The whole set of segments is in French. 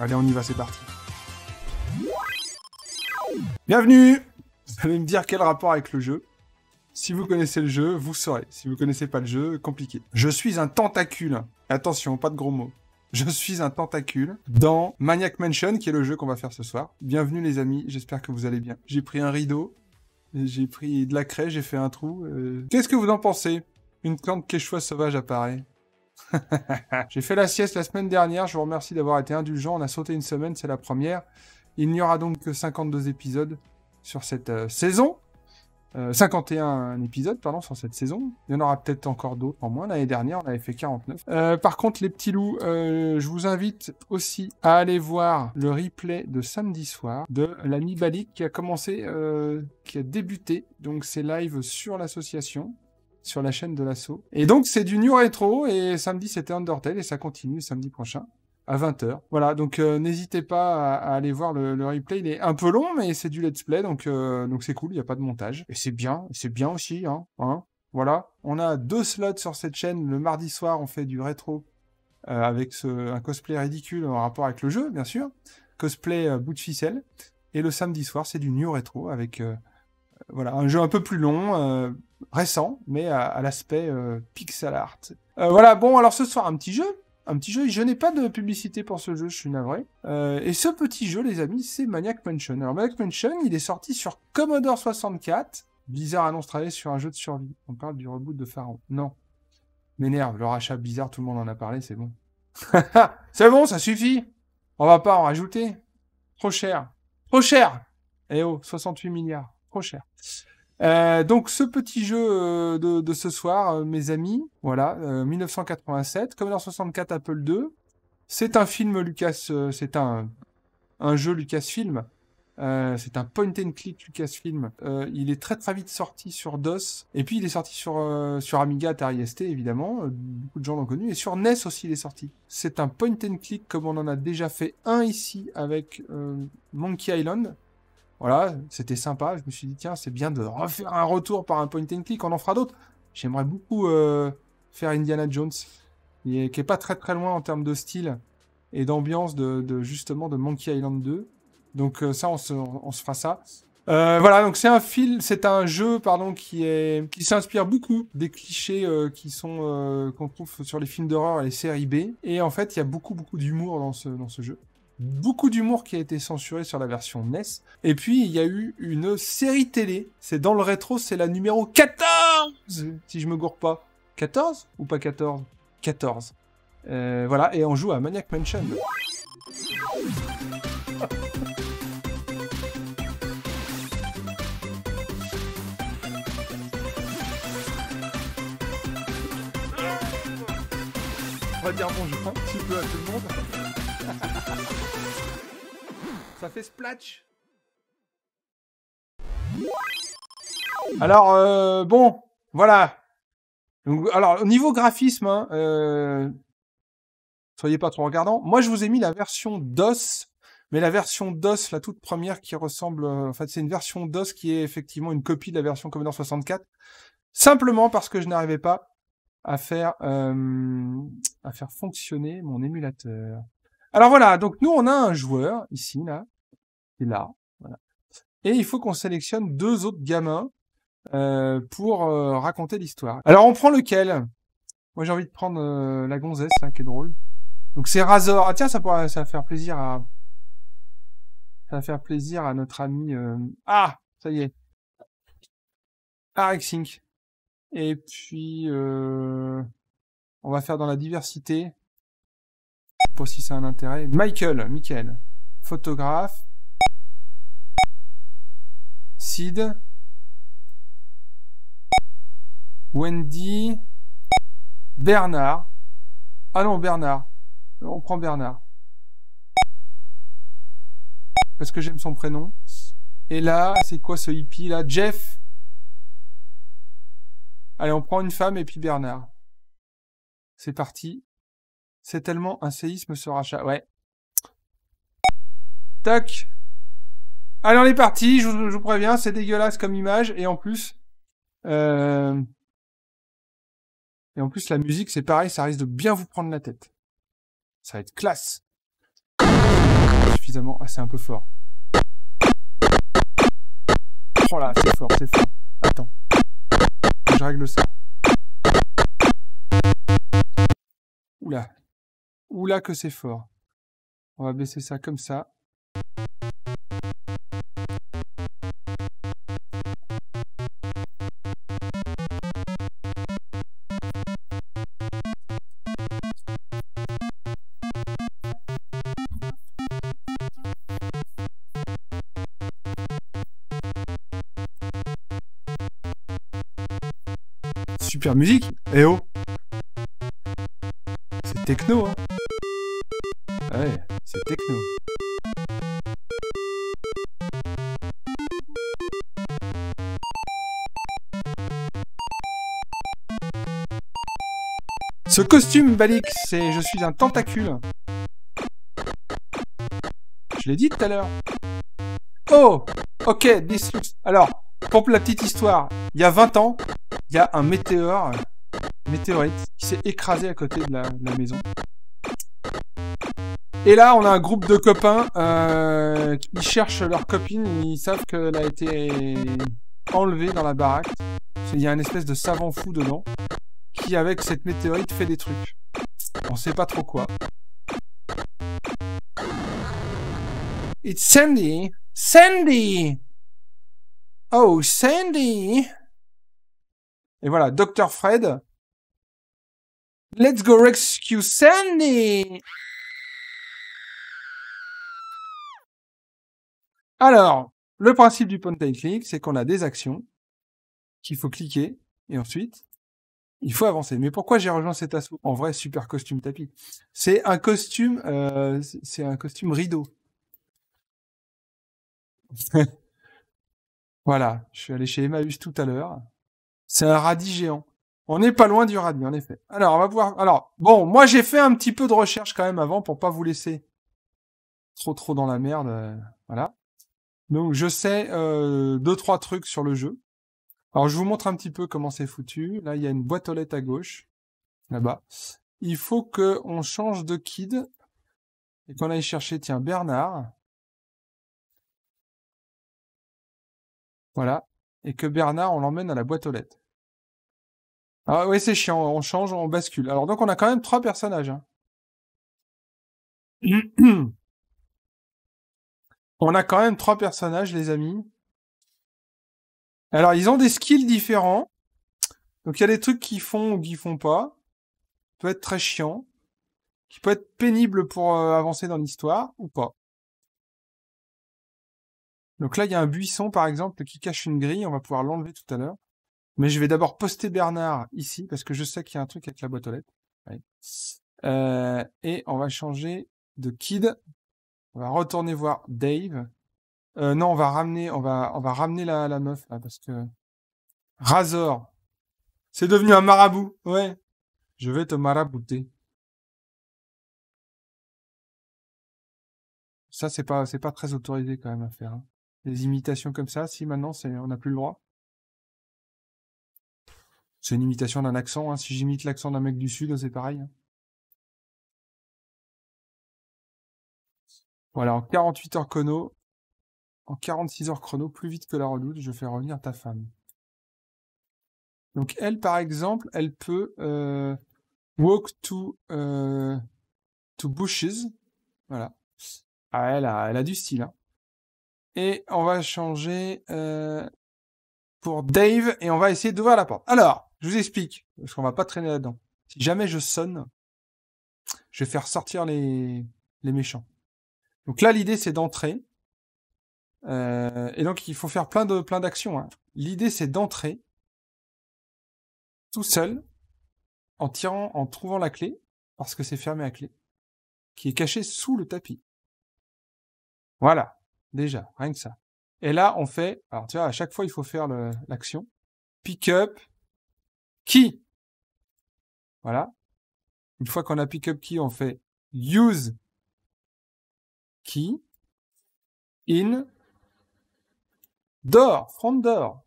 Allez, on y va, c'est parti. Bienvenue Vous allez me dire quel rapport avec le jeu. Si vous connaissez le jeu, vous saurez. Si vous connaissez pas le jeu, compliqué. Je suis un tentacule. Attention, pas de gros mots. Je suis un tentacule dans Maniac Mansion, qui est le jeu qu'on va faire ce soir. Bienvenue les amis, j'espère que vous allez bien. J'ai pris un rideau, j'ai pris de la craie, j'ai fait un trou. Euh, qu'est-ce que vous en pensez Une plante quechua sauvage apparaît. J'ai fait la sieste la semaine dernière, je vous remercie d'avoir été indulgent. On a sauté une semaine, c'est la première. Il n'y aura donc que 52 épisodes sur cette euh, saison. 51 euh, épisodes, pardon, sur cette saison. Il y en aura peut-être encore d'autres en moins. L'année dernière, on avait fait 49. Euh, par contre, les petits loups, je vous invite aussi à aller voir le replay de samedi soir de l'ami Balik qui a commencé, qui a débuté donc c'est live sur l'association sur la chaîne de l'assaut. Et donc, c'est du New Retro, et samedi, c'était Undertale, et ça continue samedi prochain à 20h. Voilà, donc euh, n'hésitez pas à, aller voir le, replay. Il est un peu long, mais c'est du let's play, donc euh, donc c'est cool, il n'y a pas de montage. Et c'est bien, c'est bien aussi, hein, hein, Voilà, on a deux slots sur cette chaîne. Le mardi soir, on fait du rétro euh, avec ce, un cosplay ridicule en rapport avec le jeu, bien sûr. Cosplay bout de ficelle. Et le samedi soir, c'est du new Retro avec voilà, un jeu un peu plus long, euh, récent, mais à, l'aspect euh, pixel art. Euh, voilà, bon, alors ce soir, un petit jeu un petit jeu. Je n'ai pas de publicité pour ce jeu, je suis navré. et ce petit jeu, les amis, c'est Maniac Mansion. Alors Maniac Mansion, il est sorti sur Commodore 64. Bizarre annonce travailler sur un jeu de survie. On parle du reboot de Pharaon. Non. M'énerve, le rachat bizarre, tout le monde en a parlé, c'est bon. c'est bon, ça suffit. On va pas en rajouter. Trop cher. Trop cher. Eh oh, 68 milliards. Trop cher. Euh, donc ce petit jeu euh, de, ce soir, euh, mes amis, voilà, 1987, Commodore 64, Apple II. C'est un film Lucas, c'est un, un jeu Lucasfilm. c'est un point and click Lucasfilm. il est très très vite sorti sur DOS et puis il est sorti sur sur Amiga, Atari ST évidemment, beaucoup de gens l'ont connu et sur NES aussi il est sorti. C'est un point and click comme on en a déjà fait un ici avec Monkey Island voilà, c'était sympa. Je me suis dit, tiens, c'est bien de refaire un retour par un point and click. On en fera d'autres. J'aimerais beaucoup euh, faire Indiana Jones, qui est, pas très très loin en termes de style et d'ambiance de, de, justement de Monkey Island 2. Donc euh, ça, on se, on fera ça. Euh, voilà, donc c'est un film, c'est un jeu, pardon, qui est qui s'inspire beaucoup des clichés qui sont qu'on trouve sur les films d'horreur et les séries B. Et en fait, il y a beaucoup beaucoup d'humour dans ce dans ce jeu beaucoup d'humour qui a été censuré sur la version NES. Et puis, il y a eu une série télé. C'est dans le rétro, c'est la numéro 14 Si je me gourre pas. 14 ou pas 14 14. Euh, voilà, et on joue à Maniac Mansion. On va dire bonjour un petit peu à tout le monde. Ça fait splatch. Alors, euh, bon, voilà. alors, au niveau graphisme, hein, euh, soyez pas trop regardant Moi, je vous ai mis la version DOS, mais la version DOS, la toute première qui ressemble... Euh, en fait, c'est une version DOS qui est effectivement une copie de la version Commodore 64, simplement parce que je n'arrivais pas à faire, à faire fonctionner mon émulateur. Alors voilà, donc nous, on a un joueur, ici, là, et là. Voilà. Et il faut qu'on sélectionne deux autres gamins euh, pour euh, raconter l'histoire. Alors, on prend lequel Moi, j'ai envie de prendre euh, la gonzesse, ça, hein, qui est drôle. Donc, c'est Razor. Ah tiens, ça, pourra, ça va faire plaisir à... Ça va faire plaisir à notre ami... Ah Ça y est. Arexink. Et puis... On va faire dans la diversité. Pas si ça un intérêt. Michael, Michael. Photographe. Sid. Wendy. Bernard. Allons ah Bernard. On prend Bernard. Parce que j'aime son prénom. Et là, c'est quoi ce hippie là Jeff. Allez, on prend une femme et puis Bernard. C'est parti. C'est tellement un séisme ce rachat. Ouais. Tac. Allez, on est parti. Je, vous, préviens, c'est dégueulasse comme image. Et en plus... Euh, et en plus, la musique, c'est pareil, ça risque de bien vous prendre la tête. Ça va être classe. Suffisamment... Ah, c'est un peu fort. Oh là, c'est fort, c'est fort. Attends. Je règle ça. Oula, Oula que c'est fort. On va baisser ça comme ça. Super musique. Eh oh Ce costume, Balik, c'est je suis un tentacule. Je l'ai dit tout à l'heure. Oh Ok, this looks... Alors, pour la petite histoire, il y a 20 ans, il y a un météore, météorite, qui s'est écrasé à côté de la, maison. Et là, on a un groupe de copains, euh, qui cherchent leur copine, ils savent qu'elle a été enlevée dans la baraque. Il y a une espèce de savant fou dedans qui, avec cette météorite, fait des trucs. On sait pas trop quoi. It's Sandy! Sandy! Oh, Sandy! Et voilà, Dr. Fred. Let's go rescue Sandy! Alors, le principe du point and click, c'est qu'on a des actions qu'il faut cliquer et ensuite il faut avancer. Mais pourquoi j'ai rejoint cet assaut En vrai, super costume tapis. C'est un costume, euh, c'est un costume rideau. voilà, je suis allé chez Emmaüs tout à l'heure. C'est un radis géant. On n'est pas loin du radis, en effet. Alors, on va voir. Alors, bon, moi j'ai fait un petit peu de recherche quand même avant pour pas vous laisser trop trop dans la merde. Euh, voilà. Donc je sais euh, deux trois trucs sur le jeu. Alors, je vous montre un petit peu comment c'est foutu. Là, il y a une boîte aux lettres à gauche, là-bas. Il faut qu'on change de kid et qu'on aille chercher, tiens, Bernard. Voilà. Et que Bernard, on l'emmène à la boîte aux lettres. Ah oui, c'est chiant, on change, on bascule. Alors donc on a quand même trois personnages. Hein. on a quand même trois personnages, les amis. Alors, ils ont des skills différents. Donc, il y a des trucs qu'ils font ou qu'ils font pas. peut être très chiant. Qui peut être pénible pour euh, avancer dans l'histoire ou pas. Donc là, il y a un buisson, par exemple, qui cache une grille. On va pouvoir l'enlever tout à l'heure. Mais je vais d'abord poster Bernard ici, parce que je sais qu'il y a un truc avec la boîte aux lettres. Euh, et on va changer de Kid. On va retourner voir Dave. Euh, non, on va ramener, on va, on va ramener la, la meuf là parce que Razor, c'est devenu un marabout. Ouais, je vais te marabouter. Ça, c'est pas, c'est pas très autorisé quand même à faire. Des hein. imitations comme ça, si maintenant, c'est, on n'a plus le droit. C'est une imitation d'un accent. Hein. Si j'imite l'accent d'un mec du sud, c'est pareil. Hein. Voilà, en 48 heures Kono en 46 heures chrono, plus vite que la redoute, je fais revenir ta femme. Donc elle, par exemple, elle peut euh, walk to, euh, to bushes. Voilà. Ah, elle a, elle a du style. Hein. Et on va changer euh, pour Dave et on va essayer d'ouvrir la porte. Alors, je vous explique, parce qu'on va pas traîner là-dedans. Si jamais je sonne, je vais faire sortir les, les méchants. Donc là, l'idée, c'est d'entrer. Euh, et donc, il faut faire plein de plein d'actions. Hein. L'idée, c'est d'entrer tout seul en tirant, en trouvant la clé, parce que c'est fermé à clé, qui est cachée sous le tapis. Voilà, déjà, rien que ça. Et là, on fait, alors tu vois, à chaque fois, il faut faire l'action. Pick up key. Voilà. Une fois qu'on a pick up key, on fait use key in Door Front door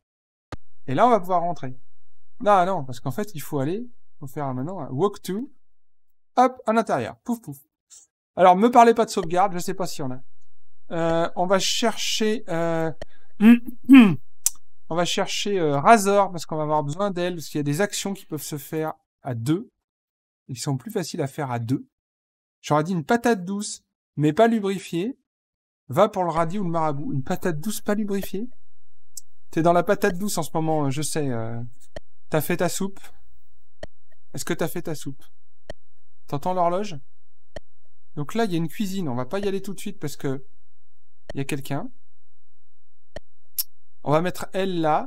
Et là, on va pouvoir rentrer. Non, non, parce qu'en fait, il faut aller, faut faire maintenant un walk to, hop, à l'intérieur. Pouf, pouf. Alors, me parlez pas de sauvegarde, je sais pas si on a. Euh, on va chercher, euh, on va chercher euh, Razor parce qu'on va avoir besoin d'elle parce qu'il y a des actions qui peuvent se faire à deux et qui sont plus faciles à faire à deux. J'aurais dit une patate douce, mais pas lubrifiée. Va pour le radis ou le marabout. Une patate douce, pas lubrifiée. T'es dans la patate douce en ce moment, euh, je sais. Euh. T'as fait ta soupe Est-ce que t'as fait ta soupe T'entends l'horloge Donc là, il y a une cuisine. On va pas y aller tout de suite parce que il y a quelqu'un. On va mettre elle là.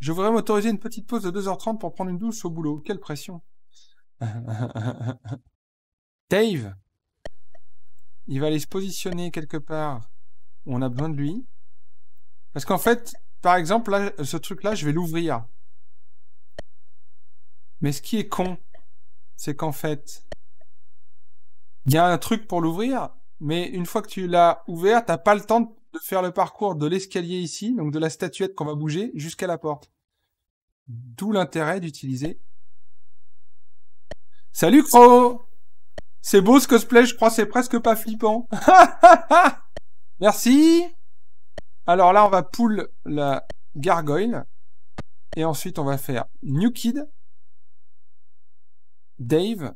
Je voudrais m'autoriser une petite pause de 2h30 pour prendre une douce au boulot. Quelle pression. Dave, il va aller se positionner quelque part où on a besoin de lui. Parce qu'en fait, par exemple, ce truc-là, je vais l'ouvrir. Mais ce qui est con, c'est qu'en fait, il y a un truc pour l'ouvrir, mais une fois que tu l'as ouvert, n'as pas le temps de faire le parcours de l'escalier ici, donc de la statuette qu'on va bouger jusqu'à la porte. D'où l'intérêt d'utiliser. Salut Cro C'est beau ce cosplay, je crois c'est presque pas flippant. Merci alors là, on va pull la gargoyle. Et ensuite, on va faire New Kid, Dave.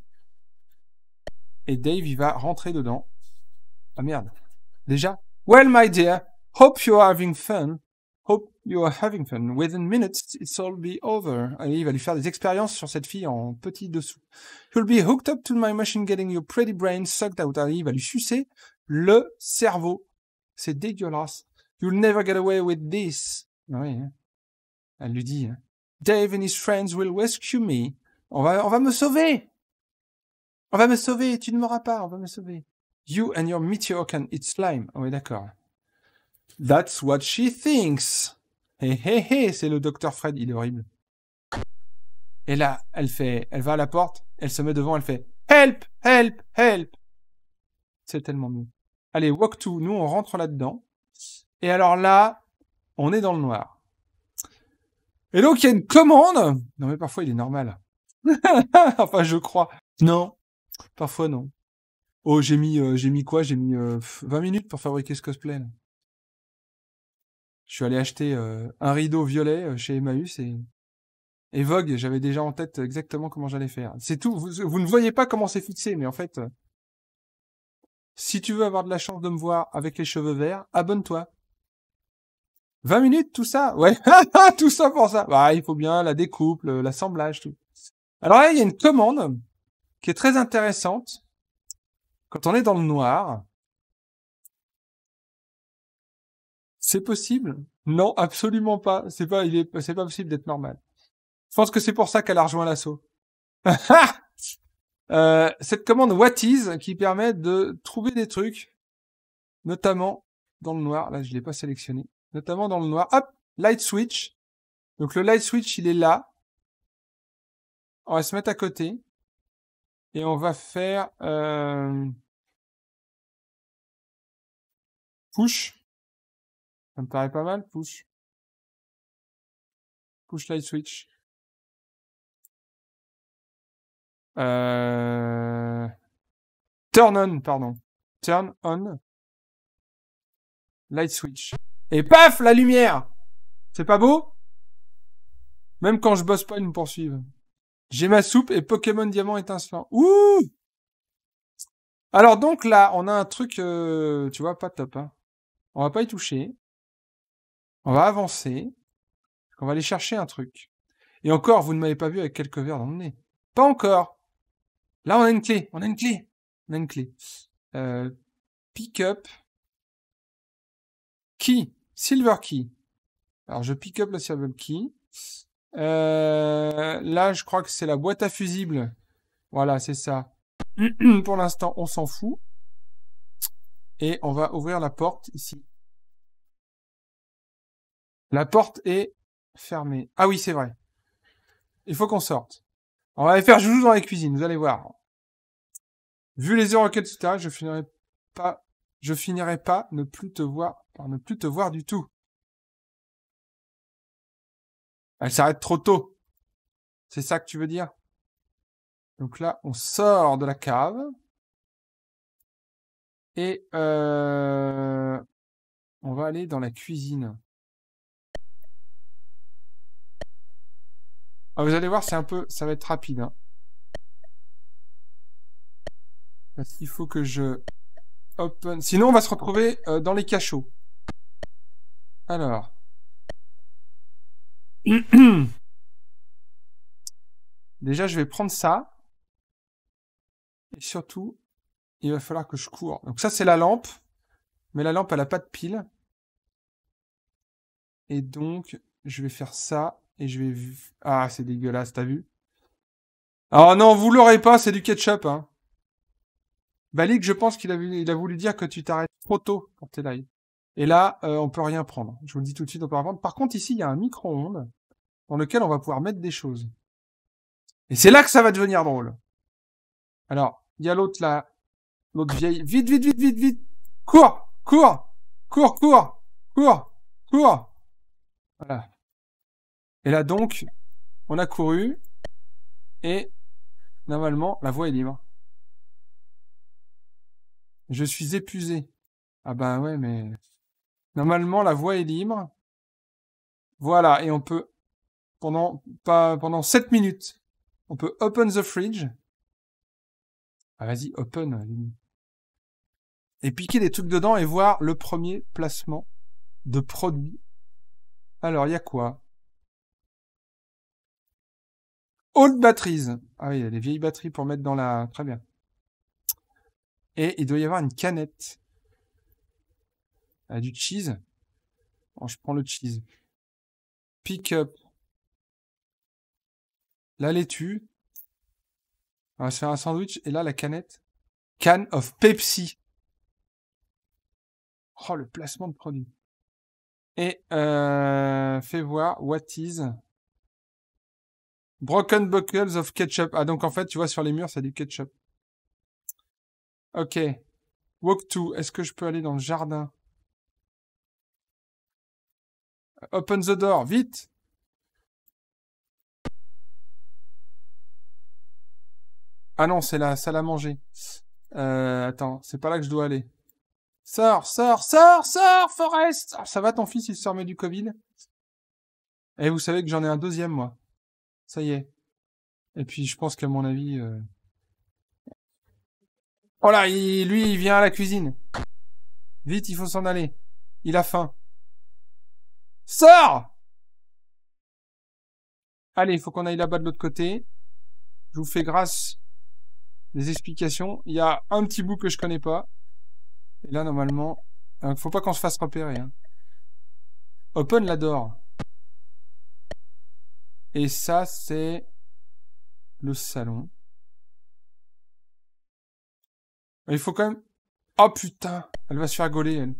Et Dave, il va rentrer dedans. Ah merde. Déjà. Well, my dear, hope you're having fun. Hope you are having fun. Within minutes, it's all be over. Allez, il va lui faire des expériences sur cette fille en petit dessous. You'll be hooked up to my machine getting your pretty brain sucked out. Allez, ah, il va lui sucer le cerveau. C'est dégueulasse. You'll never get away with this. Ah oui, hein. elle lui dit. Hein. Dave and his friends will rescue me. On va, on va me sauver. On va me sauver. Tu ne mourras pas. On va me sauver. You and your meteor can eat slime. Ah oui, d'accord. That's what she thinks. Hé hé hé, c'est le docteur Fred. Il est horrible. Et là, elle fait, elle va à la porte, elle se met devant, elle fait Help, help, help. C'est tellement mieux. Allez, walk to. Nous, on rentre là-dedans. Et alors là, on est dans le noir. Et donc, il y a une commande. Non, mais parfois, il est normal. enfin, je crois. Non. Parfois, non. Oh, j'ai mis, euh, j'ai mis quoi J'ai mis 20 euh, minutes pour fabriquer ce cosplay. Là. Je suis allé acheter euh, un rideau violet chez Emmaüs et, Vogue. J'avais déjà en tête exactement comment j'allais faire. C'est tout. vous, ne voyez pas comment c'est fixé, mais en fait, si tu veux avoir de la chance de me voir avec les cheveux verts, abonne-toi. 20 minutes, tout ça Ouais, tout ça pour ça. Bah, il faut bien la découpe, l'assemblage, tout. Alors là, il y a une commande qui est très intéressante. Quand on est dans le noir, c'est possible Non, absolument pas. C'est pas, c'est pas possible d'être normal. Je pense que c'est pour ça qu'elle a rejoint l'assaut. Euh, cette commande what is qui permet de trouver des trucs, notamment dans le noir. Là, je l'ai pas sélectionné notamment dans le noir. Hop, light switch. Donc le light switch, il est là. On va se mettre à côté. Et on va faire euh, push. Ça me paraît pas mal, push. Push light switch. Euh, turn on, pardon. Turn on. Light switch. Et paf, la lumière C'est pas beau Même quand je bosse pas, ils me poursuivent. J'ai ma soupe et Pokémon Diamant étincelant. Ouh Alors donc là, on a un truc, euh, tu vois, pas top. Hein. On va pas y toucher. On va avancer. On va aller chercher un truc. Et encore, vous ne m'avez pas vu avec quelques verres dans le nez. Pas encore. Là, on a une clé. On a une clé. On a une clé. Euh, pick up. Qui Silver Key. Alors, je pick up la Silver Key. Euh, là, je crois que c'est la boîte à fusibles. Voilà, c'est ça. Pour l'instant, on s'en fout. Et on va ouvrir la porte ici. La porte est fermée. Ah oui, c'est vrai. Il faut qu'on sorte. On va aller faire joujou dans la cuisine, vous allez voir. Vu les heures auxquelles tout je finirai pas je finirai pas ne plus te voir par ne plus te voir du tout. Elle s'arrête trop tôt. C'est ça que tu veux dire Donc là, on sort de la cave. Et euh, on va aller dans la cuisine. Ah, vous allez voir, c'est un peu, ça va être rapide. Hein. Parce qu'il faut que je Sinon, on va se retrouver euh, dans les cachots. Alors. Déjà, je vais prendre ça. Et surtout, il va falloir que je cours. Donc ça, c'est la lampe. Mais la lampe, elle n'a pas de pile. Et donc, je vais faire ça. Et je vais... Ah, c'est dégueulasse, t'as vu Oh non, vous l'aurez pas, c'est du ketchup, hein. Valik, je pense qu'il a, il a, voulu dire que tu t'arrêtes trop tôt pour tes lives. Et là, euh, on peut rien prendre. Je vous le dis tout de suite, on peut rien prendre. Par contre, ici, il y a un micro-ondes dans lequel on va pouvoir mettre des choses. Et c'est là que ça va devenir drôle. Alors, il y a l'autre là, l'autre vieille. Vite, vite, vite, vite, vite. Cours, cours, cours, cours, cours, cours. Voilà. Et là donc, on a couru et normalement la voie est libre. Je suis épuisé. Ah bah ouais, mais normalement la voie est libre. Voilà, et on peut pendant pas pendant 7 minutes, on peut open the fridge. Ah vas-y, open. Et piquer des trucs dedans et voir le premier placement de produit. Alors, il y a quoi Haute batteries. Ah oui, il y a des vieilles batteries pour mettre dans la... Très bien. Et il doit y avoir une canette. Ah, du cheese. Bon, je prends le cheese. Pick up. La laitue. On va se faire un sandwich. Et là, la canette. Can of Pepsi. Oh, le placement de produit. Et euh, fais voir, what is Broken Buckles of Ketchup. Ah, donc en fait, tu vois, sur les murs, c'est du ketchup. Ok. Walk to. Est-ce que je peux aller dans le jardin Open the door, vite Ah non, c'est la salle à manger. Euh, attends, c'est pas là que je dois aller. Sors, sors, sors, sors, Forest ah, Ça va ton fils, il se remet du Covid Et eh, vous savez que j'en ai un deuxième, moi. Ça y est. Et puis je pense qu'à mon avis... Euh... Oh là, il, lui, il vient à la cuisine. Vite, il faut s'en aller. Il a faim. Sors Allez, il faut qu'on aille là-bas de l'autre côté. Je vous fais grâce des explications. Il y a un petit bout que je connais pas. Et là, normalement... Il hein, faut pas qu'on se fasse repérer. Hein. Open Open door. Et ça, c'est le salon. Il faut quand même... Oh putain Elle va se faire gauler, elle.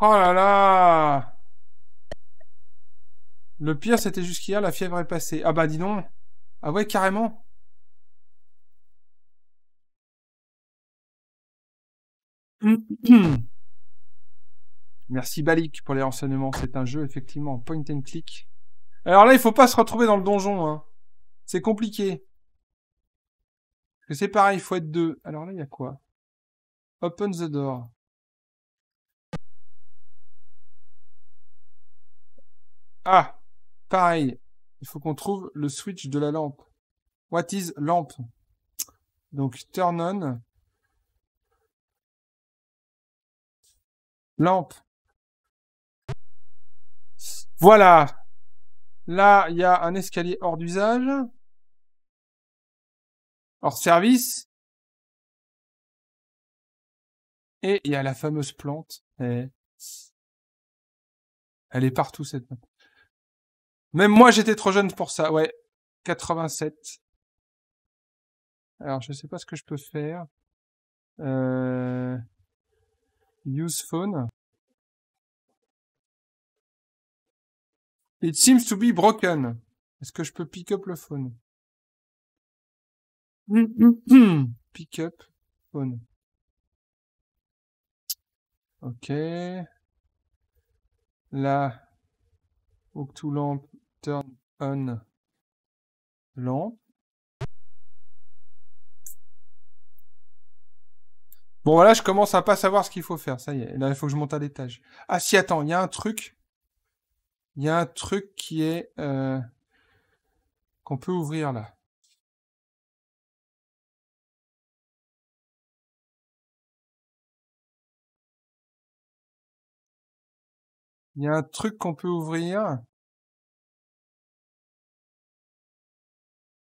Oh là là Le pire, c'était jusqu'hier, la fièvre est passée. Ah bah dis donc Ah ouais, carrément Merci Balik pour les renseignements. C'est un jeu, effectivement, point and click. Alors là, il faut pas se retrouver dans le donjon. Hein. C'est compliqué c'est pareil, il faut être deux. Alors là, il y a quoi Open the door. Ah Pareil, il faut qu'on trouve le switch de la lampe. What is lamp Donc, turn on. Lampe. Voilà Là, il y a un escalier hors d'usage hors service. Et il y a la fameuse plante. Elle est partout cette plante. Même moi j'étais trop jeune pour ça. Ouais, 87. Alors je sais pas ce que je peux faire. Euh, use phone. It seems to be broken. Est-ce que je peux pick up le phone Hum, hum, hum. Pick up on Ok. La hook lamp turn on lamp. Bon voilà, je commence à pas savoir ce qu'il faut faire. Ça y est, là il faut que je monte à l'étage. Ah si, attends, il y a un truc. Il y a un truc qui est euh, qu'on peut ouvrir là. Il y a un truc qu'on peut ouvrir.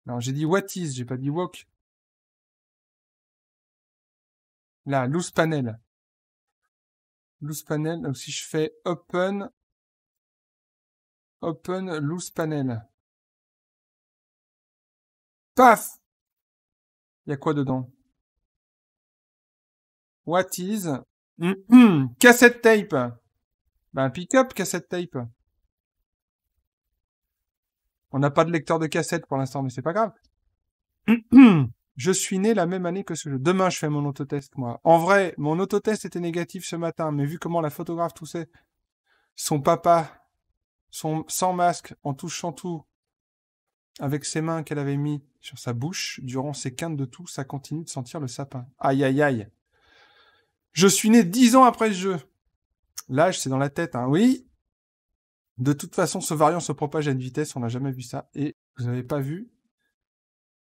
Non, j'ai dit what is, j'ai pas dit walk. La loose panel. Loose panel, donc si je fais open, open loose panel. Paf! Il y a quoi dedans? What is? Mm-hmm. Cassette tape! Ben, pick-up, cassette tape. On n'a pas de lecteur de cassette pour l'instant, mais c'est pas grave. je suis né la même année que ce jeu. Demain, je fais mon autotest, moi. En vrai, mon autotest était négatif ce matin, mais vu comment la photographe toussait, son papa, son, sans masque, en touchant tout, avec ses mains qu'elle avait mis sur sa bouche, durant ses quintes de tout, ça continue de sentir le sapin. Aïe, aïe, aïe. Je suis né dix ans après ce jeu. L'âge, c'est dans la tête. Hein. Oui, de toute façon, ce variant se propage à une vitesse, on n'a jamais vu ça. Et vous n'avez pas vu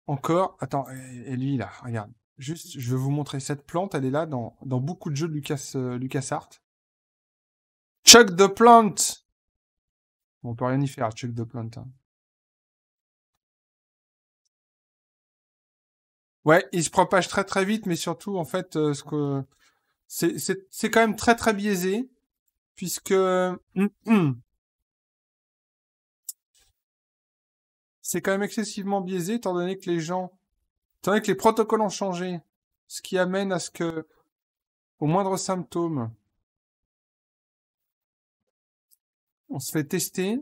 encore. Attends, et, lui là, regarde. Juste, je vais vous montrer cette plante, elle est là dans, dans beaucoup de jeux de Lucas, euh, LucasArts. Chuck the Plant On peut rien y faire, Chuck the Plant. Hein. Ouais, il se propage très très vite, mais surtout, en fait, euh, ce que c'est quand même très très biaisé puisque hum, hum. c'est quand même excessivement biaisé, étant donné que les gens, étant donné que les protocoles ont changé, ce qui amène à ce que, au moindre symptôme, on se fait tester.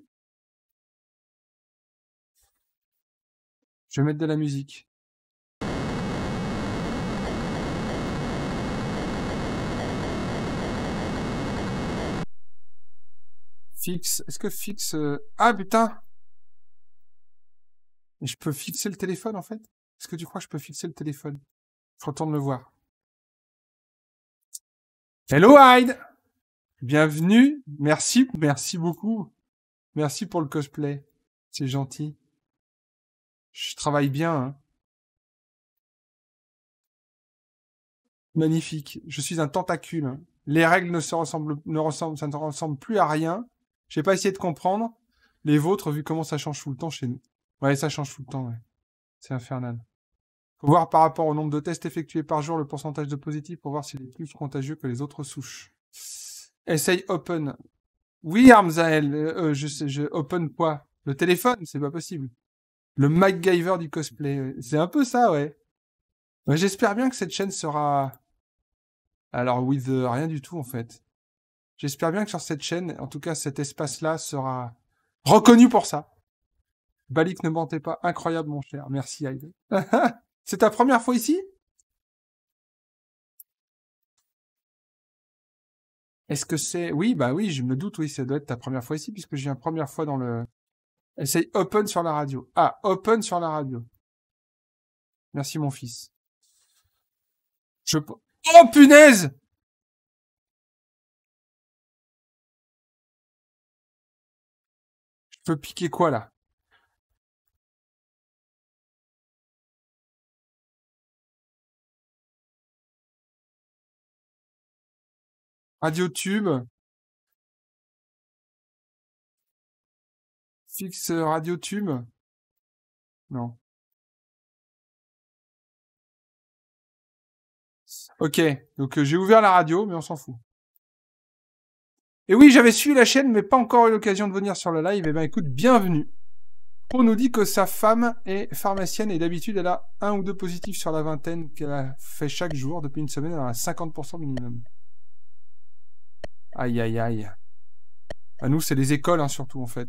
Je vais mettre de la musique. Est-ce que fixe... Euh, ah putain Je peux fixer le téléphone en fait Est-ce que tu crois que je peux fixer le téléphone Je de le voir. Hello Hyde Bienvenue. Merci, merci beaucoup. Merci pour le cosplay. C'est gentil. Je travaille bien. Hein. Magnifique. Je suis un tentacule. Hein. Les règles ne se ressemblent, ne ressemblent, ça ne ressemble plus à rien. J'ai pas essayé de comprendre. Les vôtres, vu comment ça change tout le temps chez nous. Ouais, ça change tout le temps, ouais. C'est infernal. Faut voir par rapport au nombre de tests effectués par jour le pourcentage de positifs pour voir s'il est plus contagieux que les autres souches. Essaye open. Oui, Armzael, euh, euh, je sais, je open quoi Le téléphone, c'est pas possible. Le MacGyver du cosplay, c'est un peu ça, ouais. J'espère bien que cette chaîne sera. Alors, with euh, rien du tout, en fait. J'espère bien que sur cette chaîne, en tout cas cet espace-là sera reconnu pour ça. Balik ne mentait pas, incroyable mon cher. Merci Aïd. C'est ta première fois ici Est-ce que c'est... Oui, bah oui, je me doute, oui, ça doit être ta première fois ici, puisque j'ai viens première fois dans le... Essaye open sur la radio. Ah, open sur la radio. Merci, mon fils. Je... Oh, punaise piquer quoi là Radio tube Fixe euh, tube Non. Ok, donc euh, j'ai ouvert la radio, mais on s'en fout. Et oui, j'avais suivi la chaîne, mais pas encore eu l'occasion de venir sur le live. Eh bien, écoute, bienvenue. On nous dit que sa femme est pharmacienne et d'habitude, elle a un ou deux positifs sur la vingtaine qu'elle a fait chaque jour. Depuis une semaine, elle en a 50% minimum. Aïe, aïe, aïe. À bah, nous, c'est les écoles, hein, surtout, en fait.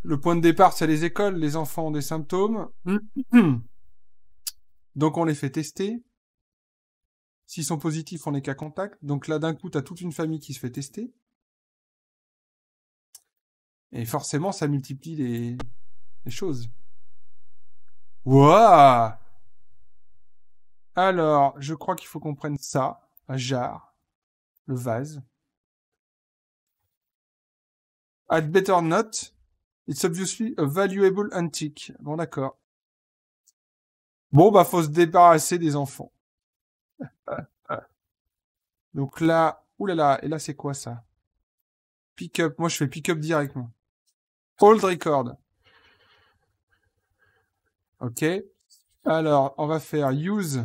Le point de départ, c'est les écoles. Les enfants ont des symptômes. Donc, on les fait tester. S'ils sont positifs, on n'est qu'à contact. Donc là, d'un coup, tu as toute une famille qui se fait tester. Et forcément, ça multiplie les, choses. Waouh Alors, je crois qu'il faut qu'on prenne ça, un jar, le vase. At better not, it's obviously a valuable antique. Bon, d'accord. Bon, bah, faut se débarrasser des enfants. Donc là, oulala, et là, c'est quoi ça Pick up, moi je fais pick up directement. Old record. OK. Alors, on va faire use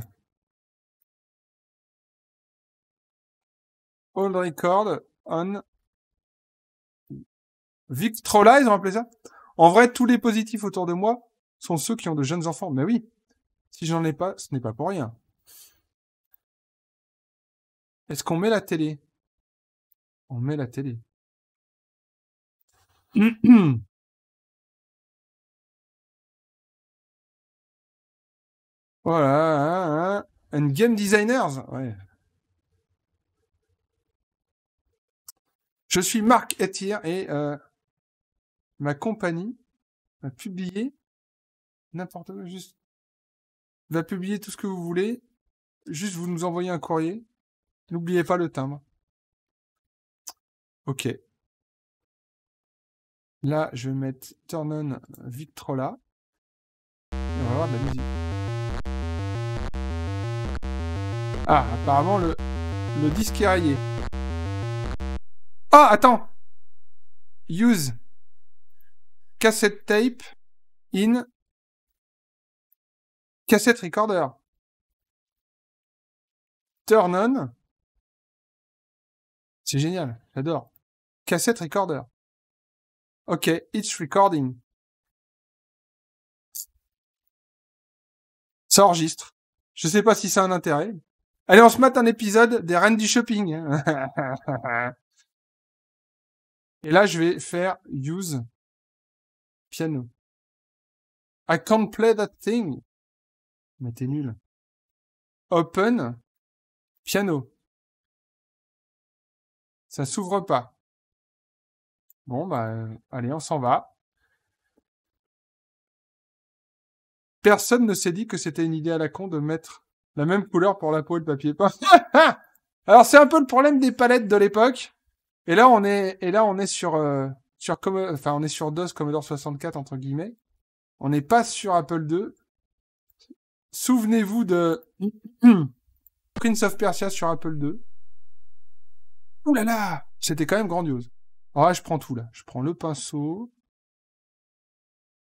old record on Victrolize, on va appeler ça. En vrai, tous les positifs autour de moi sont ceux qui ont de jeunes enfants. Mais oui, si j'en ai pas, ce n'est pas pour rien. Est-ce qu'on met la télé On met la télé voilà. Oh and game designers. Je suis Marc Etier et euh, ma compagnie va publier n'importe quoi, juste va publier tout ce que vous voulez. Juste vous nous envoyez un courrier. N'oubliez pas le timbre. Ok. Là, je vais mettre Turn On Victrola. Et on va de la musique. Ah, apparemment, le, disque est rayé. Ah, attends Use cassette tape in cassette recorder. Turn on. C'est génial, j'adore. Cassette recorder. OK, it's recording. Ça enregistre. Je sais pas si ça a un intérêt. Allez, on se met un épisode des Randy shopping. Et là, je vais faire use piano. I can't play that thing. Mais t'es nul. Open piano. Ça s'ouvre pas. Bon, bah, euh, allez, on s'en va. Personne ne s'est dit que c'était une idée à la con de mettre la même couleur pour la peau et le papier peint. Alors c'est un peu le problème des palettes de l'époque. Et là on est et là on est sur euh, sur enfin on est sur DOS Commodore 64 entre guillemets. On n'est pas sur Apple II. Souvenez-vous de Prince of Persia sur Apple II. Ouh là là, c'était quand même grandiose. Ah je prends tout là. Je prends le pinceau.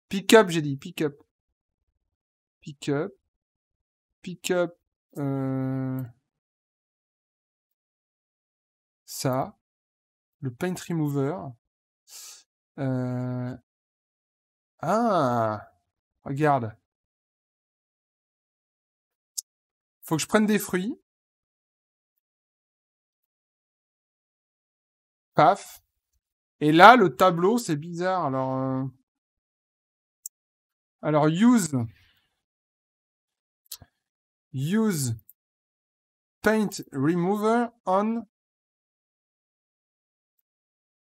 Pick up, j'ai dit. Pick up. Pick up. Pick up. Euh, ça. Le paint remover. Euh... Ah Regarde. Faut que je prenne des fruits. Paf. Et là, le tableau, c'est bizarre. Alors, euh, alors use, use paint remover on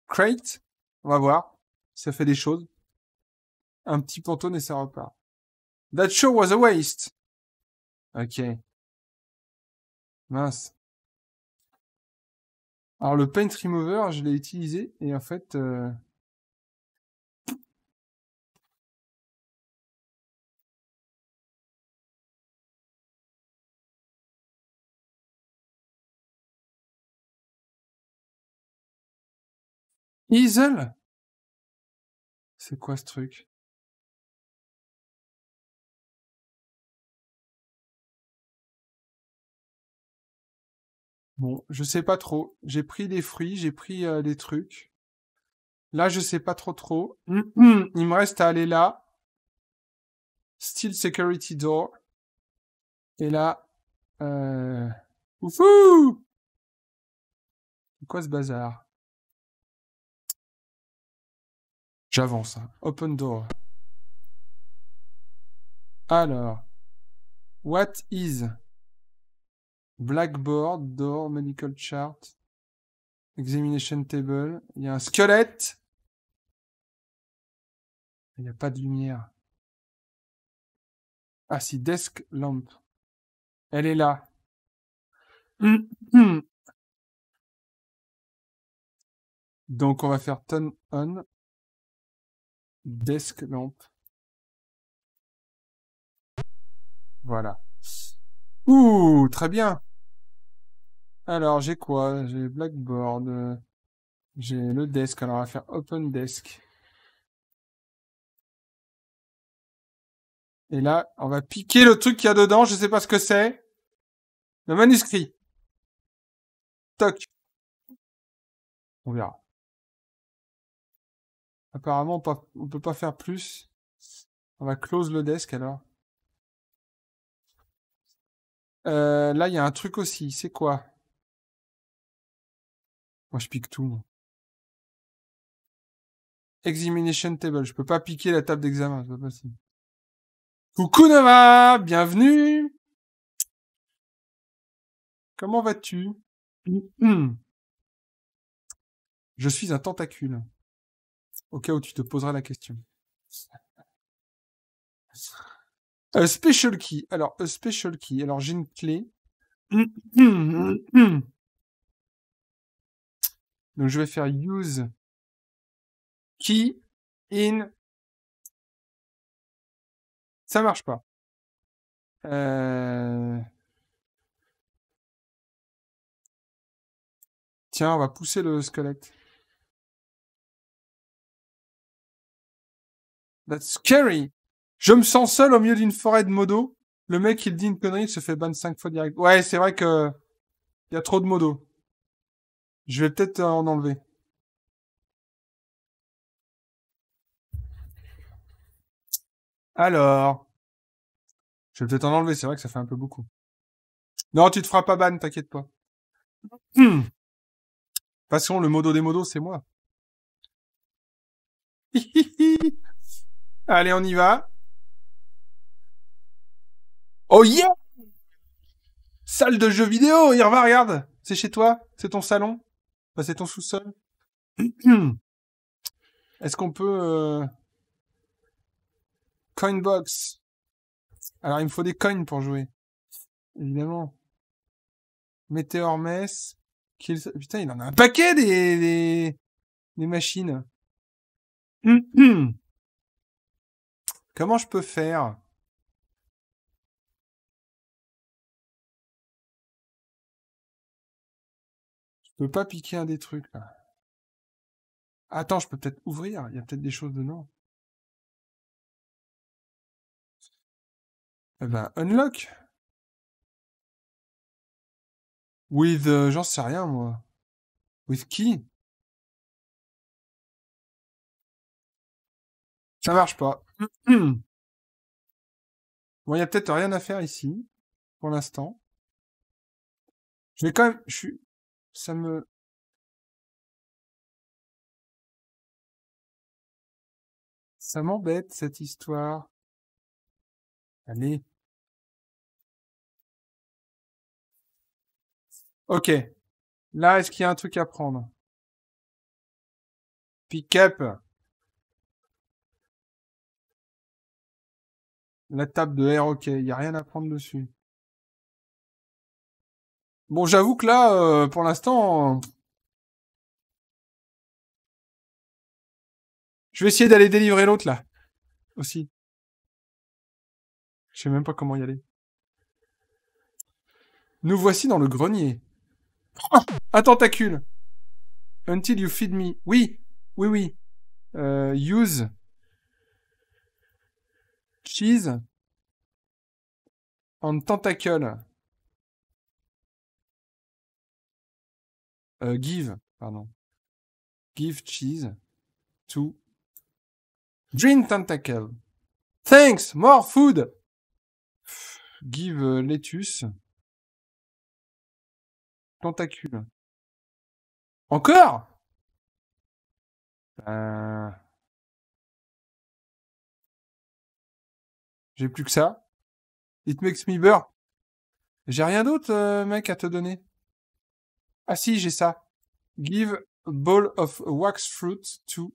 crate. On va voir. Ça fait des choses. Un petit pantone et ça repart. That show was a waste. Ok. Mince. Alors le Paint Remover, je l'ai utilisé et en fait... Euh... C'est quoi ce truc Bon, je sais pas trop. J'ai pris des fruits, j'ai pris euh, des trucs. Là, je sais pas trop trop. Hum, hum, il me reste à aller là. Steel Security Door. Et là... Euh... Oufou quoi ce bazar J'avance. Hein. Open door. Alors. What is... Blackboard, Door, Medical Chart, Examination Table. Il y a un squelette. Il n'y a pas de lumière. Ah si, Desk Lamp. Elle est là. Donc on va faire Turn On. Desk Lamp. Voilà. Ouh, très bien. Alors, j'ai quoi J'ai Blackboard. J'ai le desk. Alors, on va faire Open Desk. Et là, on va piquer le truc qu'il y a dedans. Je sais pas ce que c'est. Le manuscrit. Toc. On verra. Apparemment, on peut pas faire plus. On va close le desk alors. Euh, là, il y a un truc aussi. C'est quoi Moi, je pique tout. Examination table. Je peux pas piquer la table d'examen. C'est pas possible. Coucou Nova Bienvenue Comment vas-tu Je suis un tentacule. Au cas où tu te poseras la question. A special key. Alors, a special key. Alors, j'ai une clé. Donc, je vais faire use key in. Ça marche pas. Euh. Tiens, on va pousser le squelette. That's scary. Je me sens seul au milieu d'une forêt de modos. Le mec, il dit une connerie, il se fait ban 5 fois direct. Ouais, c'est vrai que il y a trop de modos. Je vais peut-être euh, en enlever. Alors. Je vais peut-être en enlever, c'est vrai que ça fait un peu beaucoup. Non, tu te feras pas ban, t'inquiète pas. De toute façon, le modo des modos, c'est moi. Allez, on y va. Oh yeah Salle de jeux vidéo, il regarde. C'est chez toi, c'est ton salon, c'est ton sous-sol. Est-ce qu'on peut... Euh, Coinbox. Alors il me faut des coins pour jouer. Évidemment. Meteor Mess. Putain, il en a un paquet des, des, des machines. Comment je peux faire Je peux pas piquer un des trucs, là. Attends, je peux peut-être ouvrir. Il y a peut-être des choses dedans. Eh ben, unlock. With, euh, j'en sais rien, moi. With qui Ça marche pas. bon, il y a peut-être rien à faire ici, pour l'instant. Je vais quand même, je suis, ça me, Ça m'embête, cette histoire. Allez. Ok. Là, est-ce qu'il y a un truc à prendre Pick up. La table de air, ok. Il n'y a rien à prendre dessus. Bon, j'avoue que là, euh, pour l'instant, je vais essayer d'aller délivrer l'autre là, aussi. Je sais même pas comment y aller. Nous voici dans le grenier. un tentacule. Until you feed me. Oui, oui, oui. Euh, use. Cheese. On tentacle. Euh, give, pardon, give cheese to Green Tentacle. Thanks, more food. Give euh, lettuce. Tentacule. Encore euh. J'ai plus que ça. It makes me burp. J'ai rien d'autre, mec, à te donner. Ah si, j'ai ça. Give a bowl of wax fruit to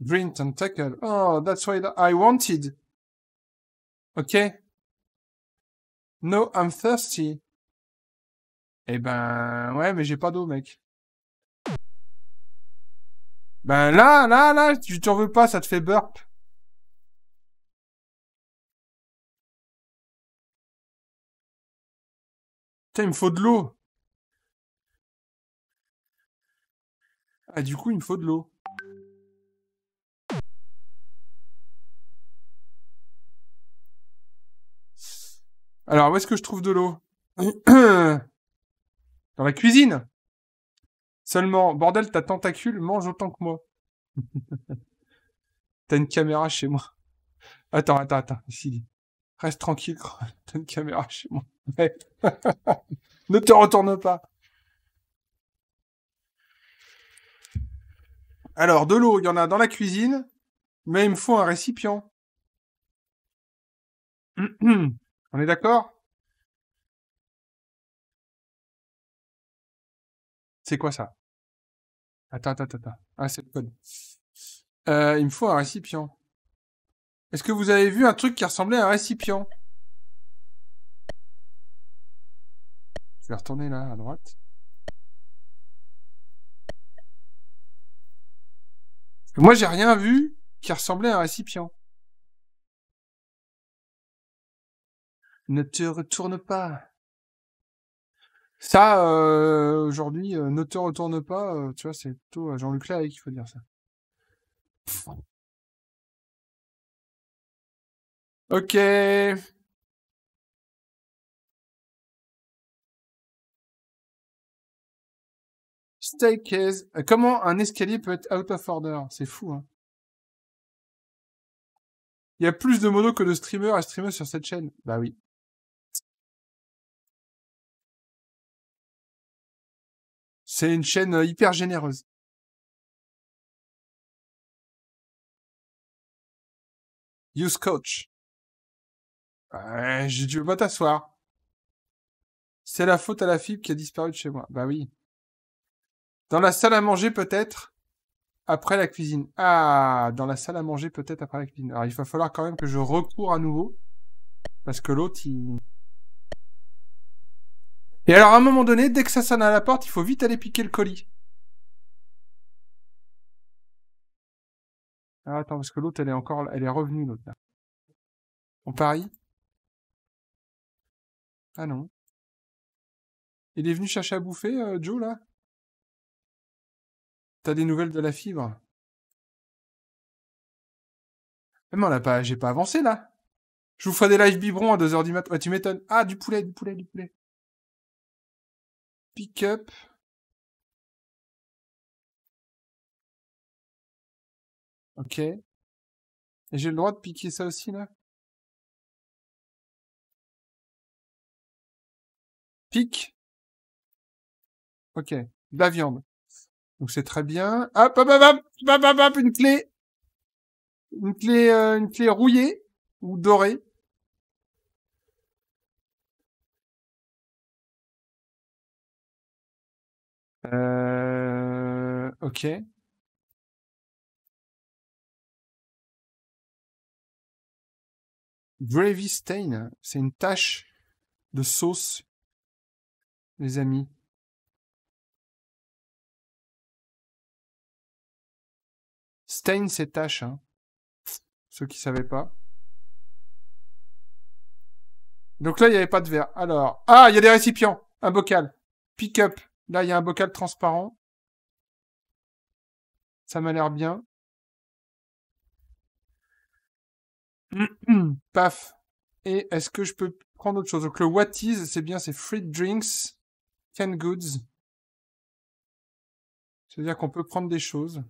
drink and tackle. Oh, that's why I wanted. Okay. No, I'm thirsty. Eh ben, ouais, mais j'ai pas d'eau, mec. Ben là, là, là, tu t'en veux pas, ça te fait burp. Putain, il me faut de l'eau. Ah, du coup, il me faut de l'eau. Alors, où est-ce que je trouve de l'eau Dans la cuisine Seulement, bordel, ta tentacule mange autant que moi. T'as une caméra chez moi. Attends, attends, attends. Ici, reste tranquille. T'as une caméra chez moi. ne te retourne pas. Alors, de l'eau, il y en a dans la cuisine, mais il me faut un récipient. On est d'accord C'est quoi ça Attends, attends, attends. Ah, c'est le code. Euh, il me faut un récipient. Est-ce que vous avez vu un truc qui ressemblait à un récipient Je vais retourner là, à droite. Moi, j'ai rien vu qui ressemblait à un récipient. Ne te retourne pas. Ça, euh, aujourd'hui, euh, ne te retourne pas, euh, tu vois, c'est plutôt Jean-Luc Lahaye qu'il faut dire ça. Ok. Euh, comment un escalier peut être out of order C'est fou. Hein. Il y a plus de monos que de streamers à streamer sur cette chaîne. Bah oui. C'est une chaîne euh, hyper généreuse. Use coach. J'ai dû pas t'asseoir. C'est la faute à la fibre qui a disparu de chez moi. Bah oui. Dans la salle à manger, peut-être après la cuisine. Ah, dans la salle à manger, peut-être après la cuisine. Alors, il va falloir quand même que je recours à nouveau. Parce que l'autre, il... Et alors, à un moment donné, dès que ça sonne à la porte, il faut vite aller piquer le colis. Ah, attends, parce que l'autre, elle est encore... Elle est revenue, l'autre, là. On parie Ah non. Il est venu chercher à bouffer, euh, Joe, là T'as des nouvelles de la fibre Mais eh ben, on j'ai pas avancé là. Je vous ferai des lives biberons à 2h du matin. Ouais, tu m'étonnes. Ah, du poulet, du poulet, du poulet. Pick up. Ok. Et j'ai le droit de piquer ça aussi là Pique. Ok. De la viande. Donc c'est très bien. Hop, hop, hop, hop, hop, une clé. Une clé, euh, une clé rouillée ou dorée. Euh, ok. Gravy stain, c'est une tache de sauce, les amis. Stain, c'est tâche. Hein. Ceux qui savaient pas. Donc là, il n'y avait pas de verre. Alors, ah, il y a des récipients. Un bocal. Pick up. Là, il y a un bocal transparent. Ça m'a l'air bien. Paf. Et est-ce que je peux prendre autre chose Donc le what is, c'est bien, c'est free drinks, canned goods. C'est-à-dire qu'on peut prendre des choses.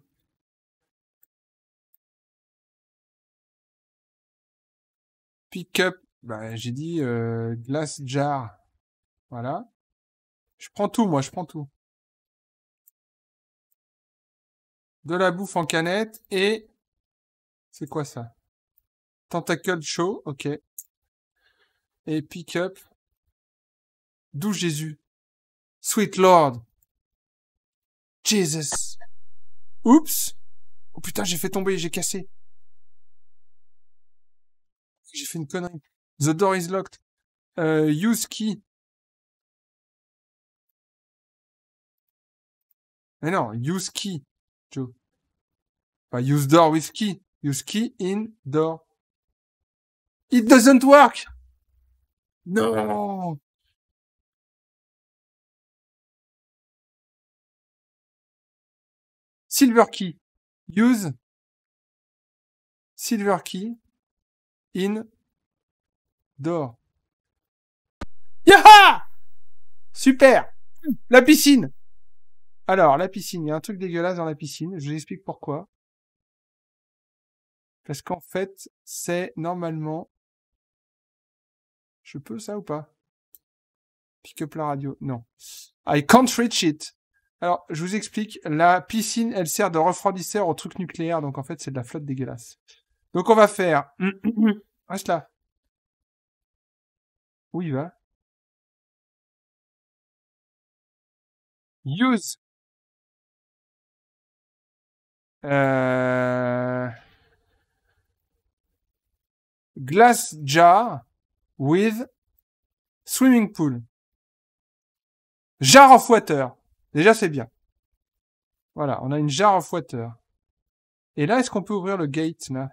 Pick-up, bah, j'ai dit euh, glass jar. Voilà. Je prends tout, moi, je prends tout. De la bouffe en canette et... C'est quoi ça Tentacle show, ok. Et pick-up. D'où Jésus Sweet Lord Jesus Oups Oh putain, j'ai fait tomber, j'ai cassé j'ai fait une connerie. The Door is Locked. Euh, use key. Mais non, use key. use door with key. Use key in door. It doesn't work! No. Silver key. Use silver key in door. Yaha Super La piscine Alors, la piscine, il y a un truc dégueulasse dans la piscine, je vous explique pourquoi. Parce qu'en fait, c'est normalement... Je peux ça ou pas Pick up la radio. Non. I can't reach it. Alors, je vous explique, la piscine, elle sert de refroidisseur au truc nucléaire, donc en fait, c'est de la flotte dégueulasse. Donc on va faire... Hum, hum, hum. Reste là. Où il va Use. Euh, glass jar with swimming pool. Jar of water. Déjà, c'est bien. Voilà, on a une jar of water. Et là, est-ce qu'on peut ouvrir le gate, là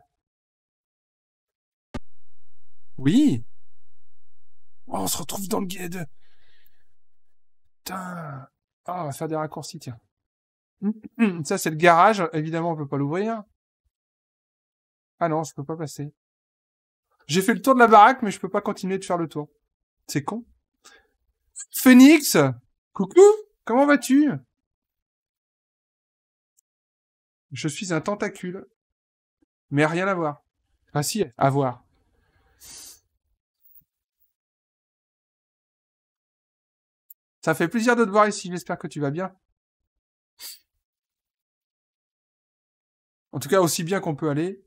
oui. Oh, on se retrouve dans le guide. Putain. Ah, on va faire des raccourcis, tiens. Hum, hum, ça, c'est le garage. Évidemment, on peut pas l'ouvrir. Ah non, je peux pas passer. J'ai fait le tour de la baraque, mais je peux pas continuer de faire le tour. C'est con. Phoenix Coucou Comment vas-tu Je suis un tentacule. Mais rien à voir. Ah si, à voir. Ça fait plaisir de te voir ici. J'espère que tu vas bien. En tout cas, aussi bien qu'on peut aller.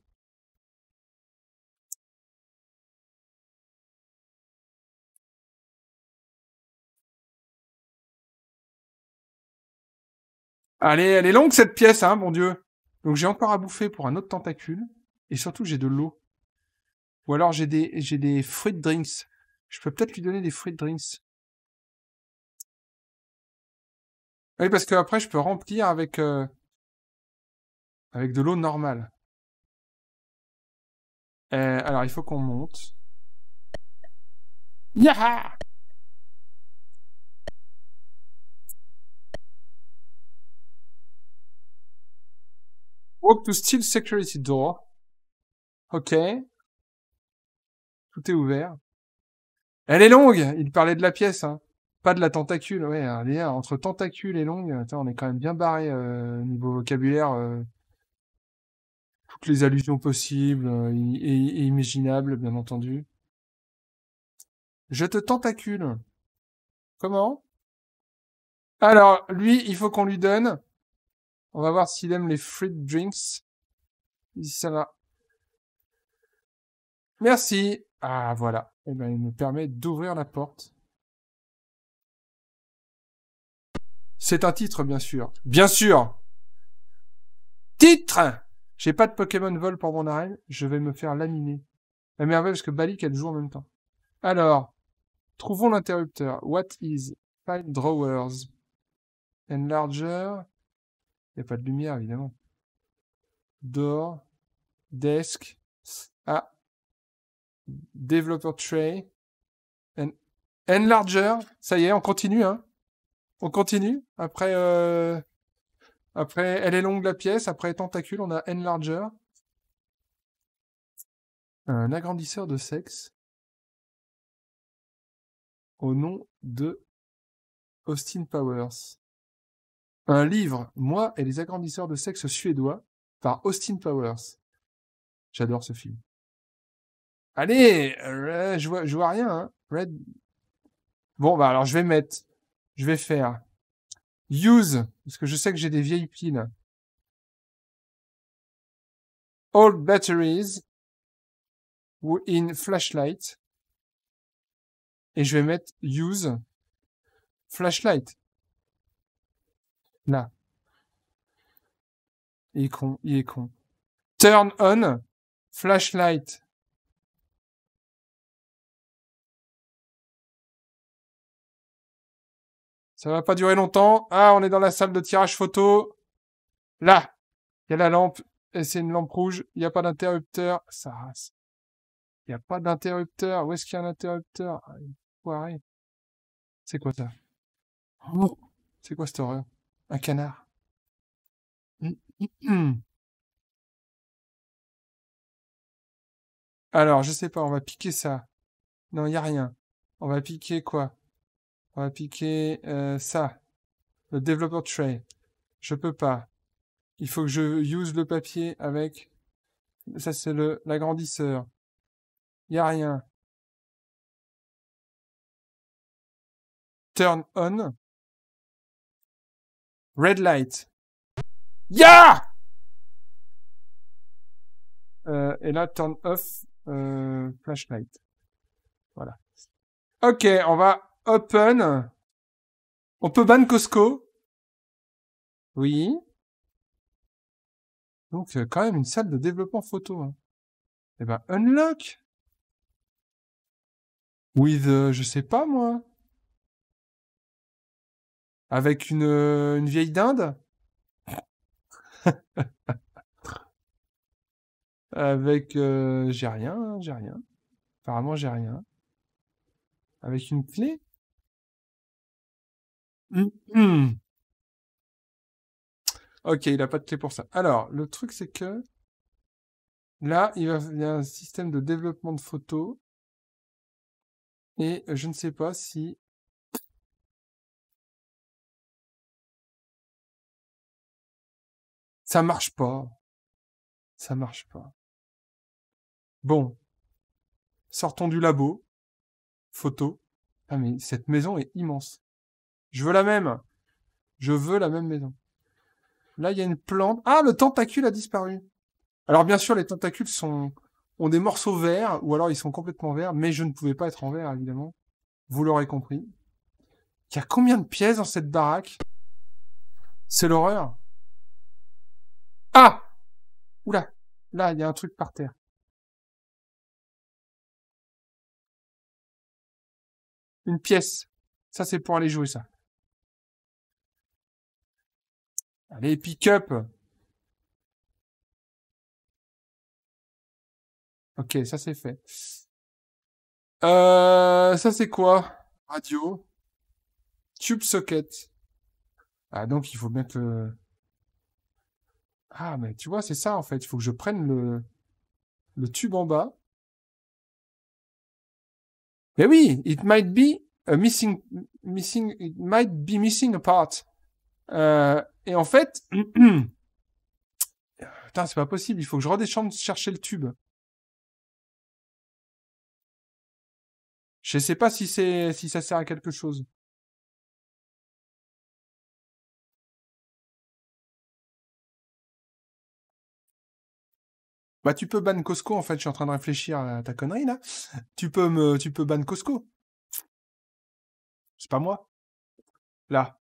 Allez, elle est longue cette pièce, hein, mon Dieu. Donc j'ai encore à bouffer pour un autre tentacule. Et surtout, j'ai de l'eau. Ou alors j'ai des, j'ai des fruit drinks. Je peux peut-être lui donner des fruit drinks. Oui, parce que après, je peux remplir avec, euh, de l'eau normale. Euh, alors, il faut qu'on monte. Yaha Walk to steel security door. Ok. Tout est ouvert. Elle est longue Il parlait de la pièce, hein. Pas de la tentacule, ouais. Hein, entre tentacule et longue, on est quand même bien barré euh, niveau vocabulaire. Euh, toutes les allusions possibles et, euh, imaginables, bien entendu. Je te tentacule. Comment Alors, lui, il faut qu'on lui donne. On va voir s'il aime les fruit drinks. ça va. Merci. Ah, voilà. Eh ben, il me permet d'ouvrir la porte. C'est un titre, bien sûr. Bien sûr Titre J'ai pas de Pokémon vol pour mon arène, je vais me faire laminer. La merveille, parce que Balik, elle joue en même temps. Alors, trouvons l'interrupteur. What is file drawers Enlarger. Il n'y a pas de lumière, évidemment. Door, desk, ah, developer tray, and, Ça y est, on continue, hein on continue. Après, euh, après, elle est longue la pièce. Après tentacule, on a enlarger. Un agrandisseur de sexe. Au nom de Austin Powers. Un livre, Moi et les agrandisseurs de sexe suédois, par Austin Powers. J'adore ce film. Allez, euh, je vois, je vois rien. Hein. Bon, bah alors je vais mettre je vais faire use, parce que je sais que j'ai des vieilles piles. Old batteries in flashlight. Et je vais mettre use flashlight. Là. Il est Turn on flashlight Ça va pas durer longtemps. Ah, on est dans la salle de tirage photo. Là, il y a la lampe. Et c'est une lampe rouge. Il n'y a pas d'interrupteur. Ça rase. Il n'y a pas d'interrupteur. Où est-ce qu'il y a un interrupteur ah, C'est quoi ça C'est quoi cette horreur Un canard. Alors, je sais pas, on va piquer ça. Non, il n'y a rien. On va piquer quoi on va piquer euh, ça. Le developer tray. Je peux pas. Il faut que je use le papier avec... Ça, c'est le l'agrandisseur. Il a rien. Turn on. Red light. Ya yeah euh, Et là, turn off euh, flashlight. Voilà. Ok, on va open. On peut ban Costco. Oui. Donc, euh, quand même une salle de développement photo. Et hein. Eh ben, unlock. With, euh, je sais pas moi. Avec une, euh, une vieille dinde. Avec, j'ai rien, hein, j'ai rien. Apparemment, j'ai rien. Avec une clé. Mmh, mmh. Ok, il n'a pas de clé pour ça. Alors, le truc, c'est que là, il, y a un système de développement de photos. Et je ne sais pas si... Ça marche pas. Ça marche pas. Bon. Sortons du labo. Photo. Ah, mais cette maison est immense. Je veux la même. Je veux la même maison. Là, il y a une plante. Ah, le tentacule a disparu. Alors, bien sûr, les tentacules sont, ont des morceaux verts, ou alors ils sont complètement verts, mais je ne pouvais pas être en vert, évidemment. Vous l'aurez compris. Il y a combien de pièces dans cette baraque? C'est l'horreur. Ah! Oula. Là, il y a un truc par terre. Une pièce. Ça, c'est pour aller jouer, ça. Allez, pick up. Ok, ça c'est fait. Euh, ça c'est quoi Radio. Tube socket. Ah donc il faut mettre... Euh, ah mais tu vois, c'est ça en fait. Il faut que je prenne le, le tube en bas. Mais eh oui, it might be a missing, missing, it might be missing a part. Euh, et en fait, putain, c'est pas possible, il faut que je redescende chercher le tube. Je sais pas si c'est si ça sert à quelque chose. Bah tu peux ban Costco en fait, je suis en train de réfléchir à ta connerie là. Tu peux me tu peux ban Costco. C'est pas moi. Là.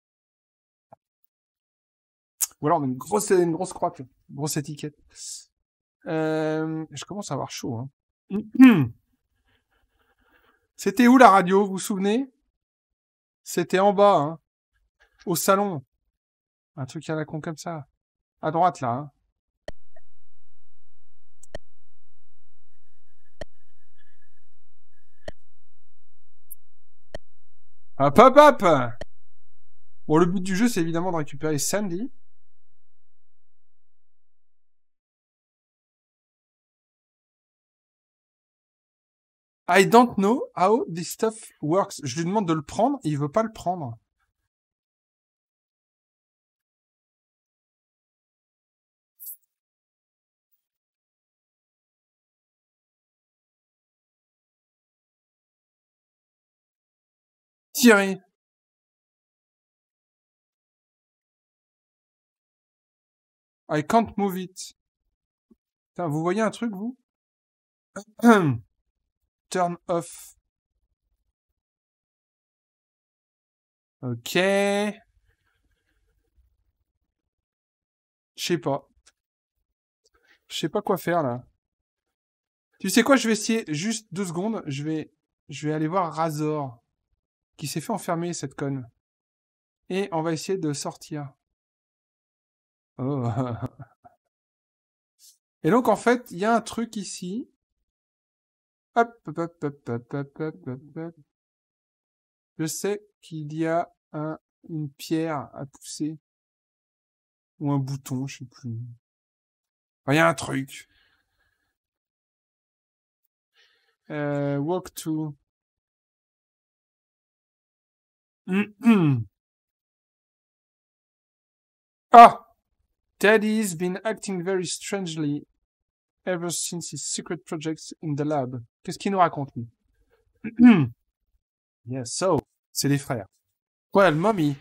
Ou alors une grosse, une grosse croix, grosse étiquette. Euh, je commence à avoir chaud. Hein. C'était où la radio, vous vous souvenez C'était en bas, hein, au salon. Un truc à la con comme ça. À droite, là. Hein. Hop, hop, hop Bon, le but du jeu, c'est évidemment de récupérer Sandy. I don't know how this stuff works. Je lui demande de le prendre il veut pas le prendre. Thierry. I can't move it. Putain, vous voyez un truc, vous turn off. Ok. Je sais pas. Je sais pas quoi faire là. Tu sais quoi, je vais essayer juste deux secondes. Je vais, je vais aller voir Razor qui s'est fait enfermer cette conne. Et on va essayer de sortir. Oh. Et donc en fait, il y a un truc ici je sais qu'il y a une pierre à pousser. Ou un bouton, je sais plus. Il y a un truc. Euh, walk to. Ah! Daddy's been acting very strangely ever since his secret projects in the lab. Qu'est-ce qu'il nous raconte, yes, so, c'est les frères. Well, mommy.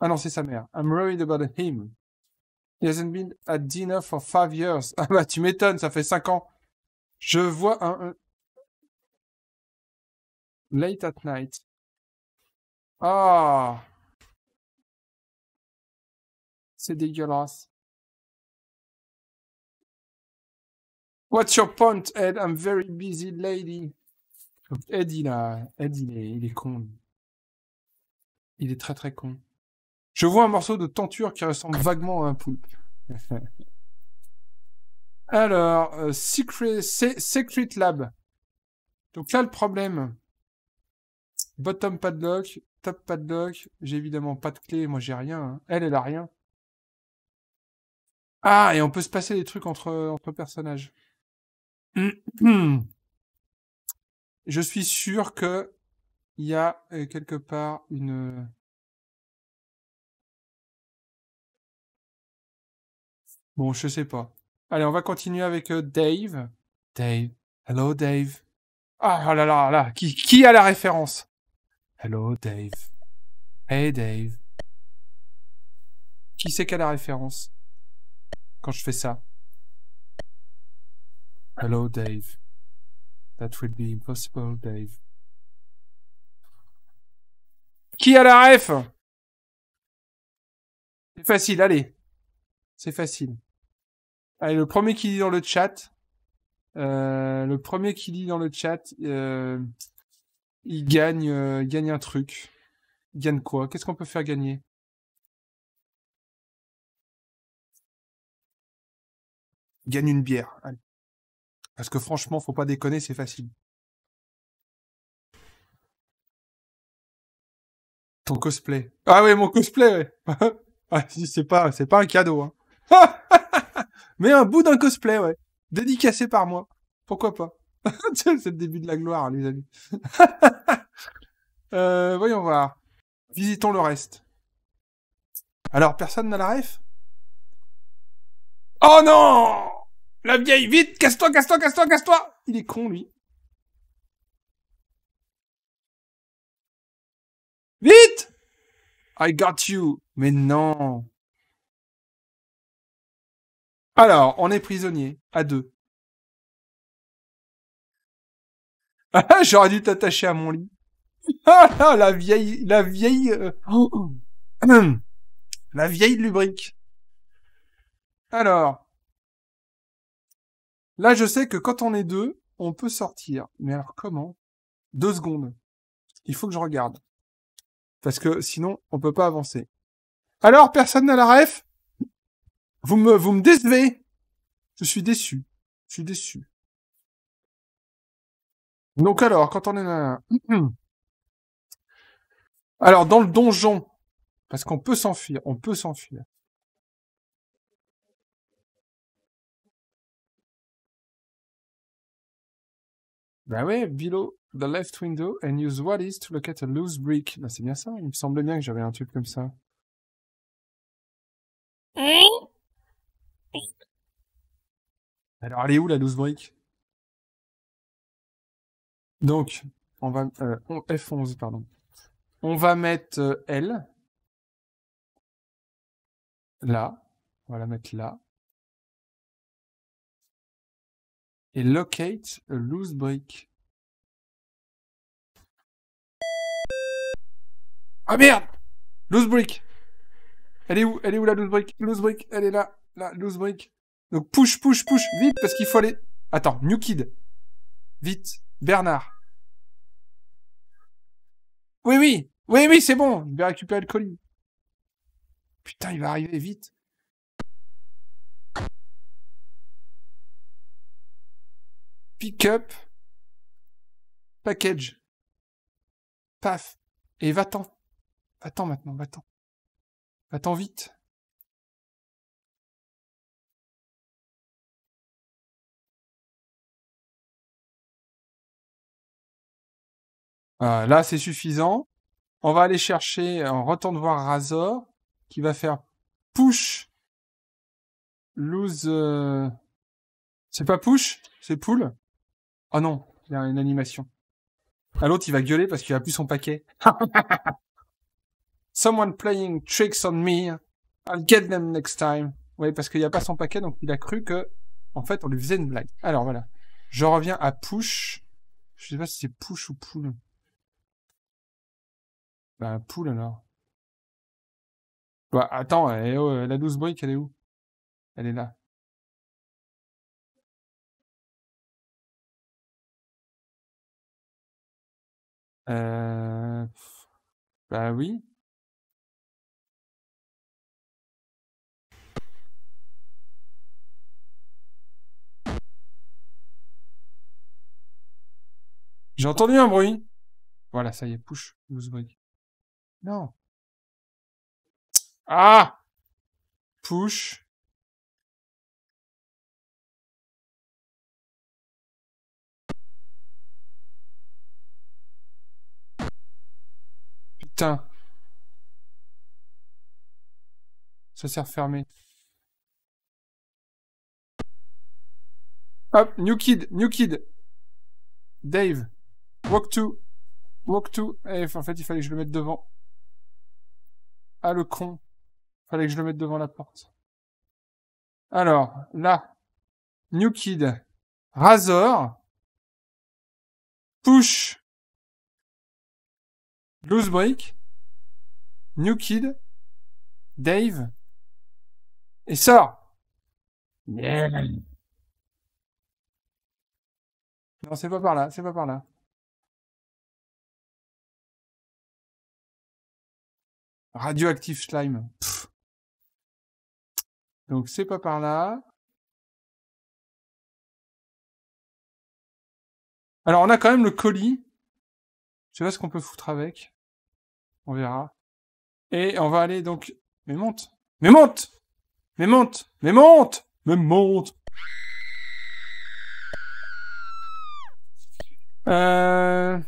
Ah non, c'est sa mère. I'm worried about him. He hasn't been at dinner for five years. Ah bah, tu m'étonnes, ça fait cinq ans. Je vois un... Late at night. Ah! C'est dégueulasse. What's your point, Ed? I'm very busy, lady. Ed, il, il est, con. Il est très très con. Je vois un morceau de tenture qui ressemble vaguement à un poulpe. Alors, euh, Secret, Secret Lab. Donc là, le problème. Bottom padlock, top padlock. J'ai évidemment pas de clé. Moi, j'ai rien. Hein. Elle, elle a rien. Ah, et on peut se passer des trucs entre, entre personnages. Hum, hum. Je suis sûr que il y a euh, quelque part une. Bon, je sais pas. Allez, on va continuer avec euh, Dave. Dave. Hello, Dave. Ah oh là là là, qui, qui a la référence Hello, Dave. Hey, Dave. Qui c'est qui a la référence quand je fais ça Hello, Dave. That would be impossible, Dave. Qui a la ref C'est facile, allez. C'est facile. Allez, le premier qui dit dans le chat, euh, le premier qui dit dans le chat, euh, il gagne, euh, gagne un truc. Il gagne quoi Qu'est-ce qu'on peut faire gagner Gagne une bière. Allez. Parce que franchement, faut pas déconner, c'est facile. Ton cosplay. Ah ouais, mon cosplay, ouais. ah, c'est pas, c'est pas un cadeau, hein. Mais un bout d'un cosplay, ouais. Dédicacé par moi. Pourquoi pas C'est le début de la gloire, les amis. Euh, voyons voir. Visitons le reste. Alors, personne n'a la ref Oh non la vieille, vite, casse-toi, casse-toi, casse-toi, casse-toi Il est con, lui. Vite I got you. Mais non. Alors, on est prisonnier, à deux. Ah, j'aurais dû t'attacher à mon lit. Ah, ah la vieille, la vieille, euh, la vieille lubrique. Alors, Là, je sais que quand on est deux, on peut sortir. Mais alors comment Deux secondes. Il faut que je regarde. Parce que sinon, on peut pas avancer. Alors, personne n'a la ref Vous me, vous me décevez Je suis déçu. Je suis déçu. Donc alors, quand on est là... Alors, dans le donjon, parce qu'on peut s'enfuir, on peut s'enfuir. Ben oui, « below the left window and use what is to look at a loose brick. Ben c'est bien ça, il me semblait bien que j'avais un truc comme ça. Alors elle est où la loose brick Donc, on va... Euh, F11, pardon. On va mettre euh, L. Là. On va la mettre là. et locate loose brick. Ah merde Loose brick Elle est où Elle est où la loose brick Loose brick, elle est là, La loose brick. Donc push, push, push, vite, parce qu'il faut aller... Attends, New Kid. Vite, Bernard. Oui, oui, oui, oui, c'est bon, je vais récupérer le colis. Putain, il va arriver vite. pick-up, package. Paf. Et va-t'en. Va-t'en maintenant, va-t'en. Va-t'en vite. là, c'est suffisant. On va aller chercher, euh, on de voir Razor, qui va faire push, lose, euh, c'est pas push, c'est pull. Oh non, il y a une animation. À ah, l'autre, il va gueuler parce qu'il a plus son paquet. Someone playing tricks on me. I'll get them next time. Oui, parce qu'il n'y a pas son paquet, donc il a cru que, en fait, on lui faisait une blague. Alors voilà. Je reviens à push. Je sais pas si c'est push ou pull. Bah, pull alors. Bah, attends, la douce brique, elle est où euh, Elle est là. Euh, bah oui. J'ai entendu un bruit. Voilà, ça y est, push, loose Non. Ah Push. Ça s'est refermé. Hop, new kid, new kid. Dave. Walk to. Walk to. Eh, en fait, il fallait que je le mette devant. Ah, le con. Fallait que je le mette devant la porte. Alors, là. New kid. Razor. Push. Loose Break, New Kid, Dave et sort. Non, c'est pas par là, c'est pas par là. Radioactive slime. Donc c'est pas par là. Alors on a quand même le colis tu vois ce qu'on peut foutre avec. On verra. Et on va aller donc... Mais monte Mais monte Mais monte Mais monte Mais monte euh,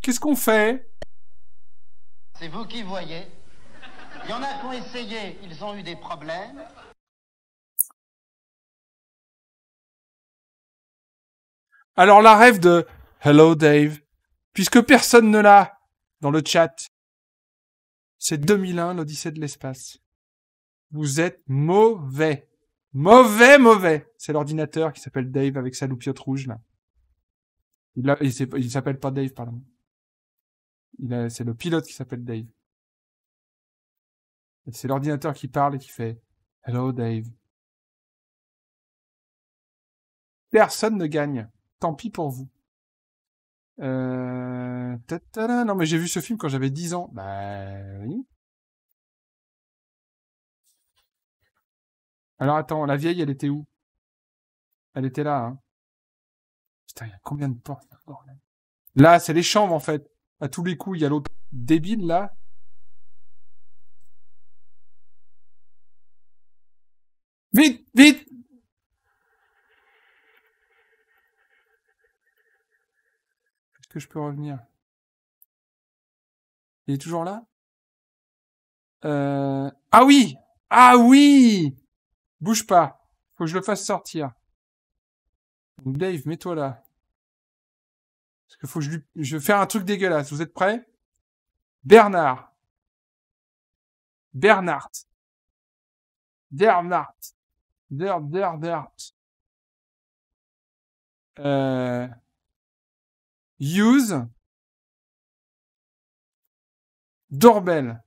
Qu'est-ce qu'on fait C'est vous qui voyez. Il y en a qui ont essayé, ils ont eu des problèmes. Alors la rêve de Hello Dave, puisque personne ne l'a dans le chat. C'est 2001, l'Odyssée de l'espace. Vous êtes mauvais. Mauvais, mauvais. C'est l'ordinateur qui s'appelle Dave avec sa loupiote rouge, là. Il, s'appelle pas Dave, pardon. c'est le pilote qui s'appelle Dave. c'est l'ordinateur qui parle et qui fait Hello Dave. Personne ne gagne tant pis pour vous. Euh... Non, mais j'ai vu ce film quand j'avais 10 ans. Bah oui. Alors attends, la vieille, elle était où Elle était là. Hein. Putain, il y a combien de portes Là, c'est les chambres en fait. À tous les coups, il y a l'autre débile là. Vite, vite que je peux revenir Il est toujours là euh, Ah oui Ah oui Bouge pas. Faut que je le fasse sortir. Donc Dave, mets-toi là. Parce que faut que je lui... Je vais faire un truc dégueulasse. Vous êtes prêts Bernard. Bernard. Bernard. Der, euh, use Dorbel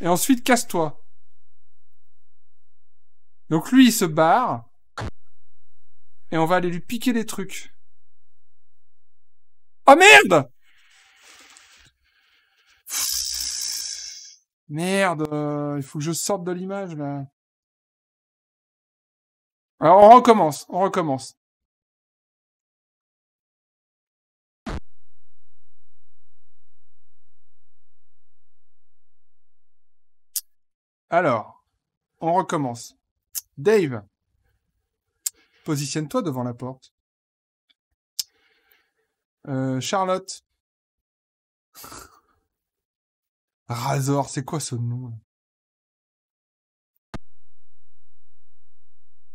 Et ensuite, casse-toi. Donc lui, il se barre. Et on va aller lui piquer des trucs. Oh merde Merde, euh, il faut que je sorte de l'image là. Alors on recommence, on recommence. Alors, on recommence. Dave, positionne-toi devant la porte. Euh, Charlotte. Razor, c'est quoi ce nom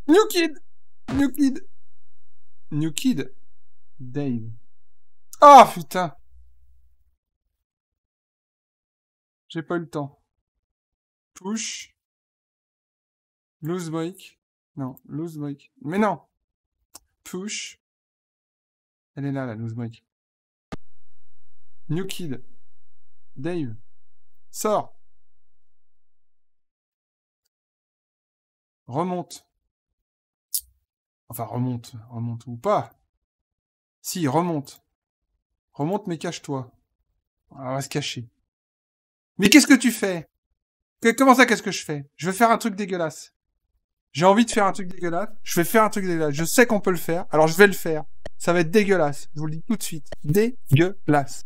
New Kid New Kid New Kid Dave. Ah oh, putain J'ai pas eu le temps. Push, Loose break. Non, loose break. Mais non Push. Elle est là, la loose break. New Kid. Dave. Sors Remonte. Enfin, remonte. Remonte ou pas. Si, remonte. Remonte, mais cache-toi. Ah, on va se cacher. Mais qu'est-ce que tu fais comment ça, qu'est-ce que je fais Je vais faire un truc dégueulasse. J'ai envie de faire un truc dégueulasse. Je vais faire un truc dégueulasse. Je sais qu'on peut le faire. Alors je vais le faire. Ça va être dégueulasse. Je vous le dis tout de suite. Dégueulasse.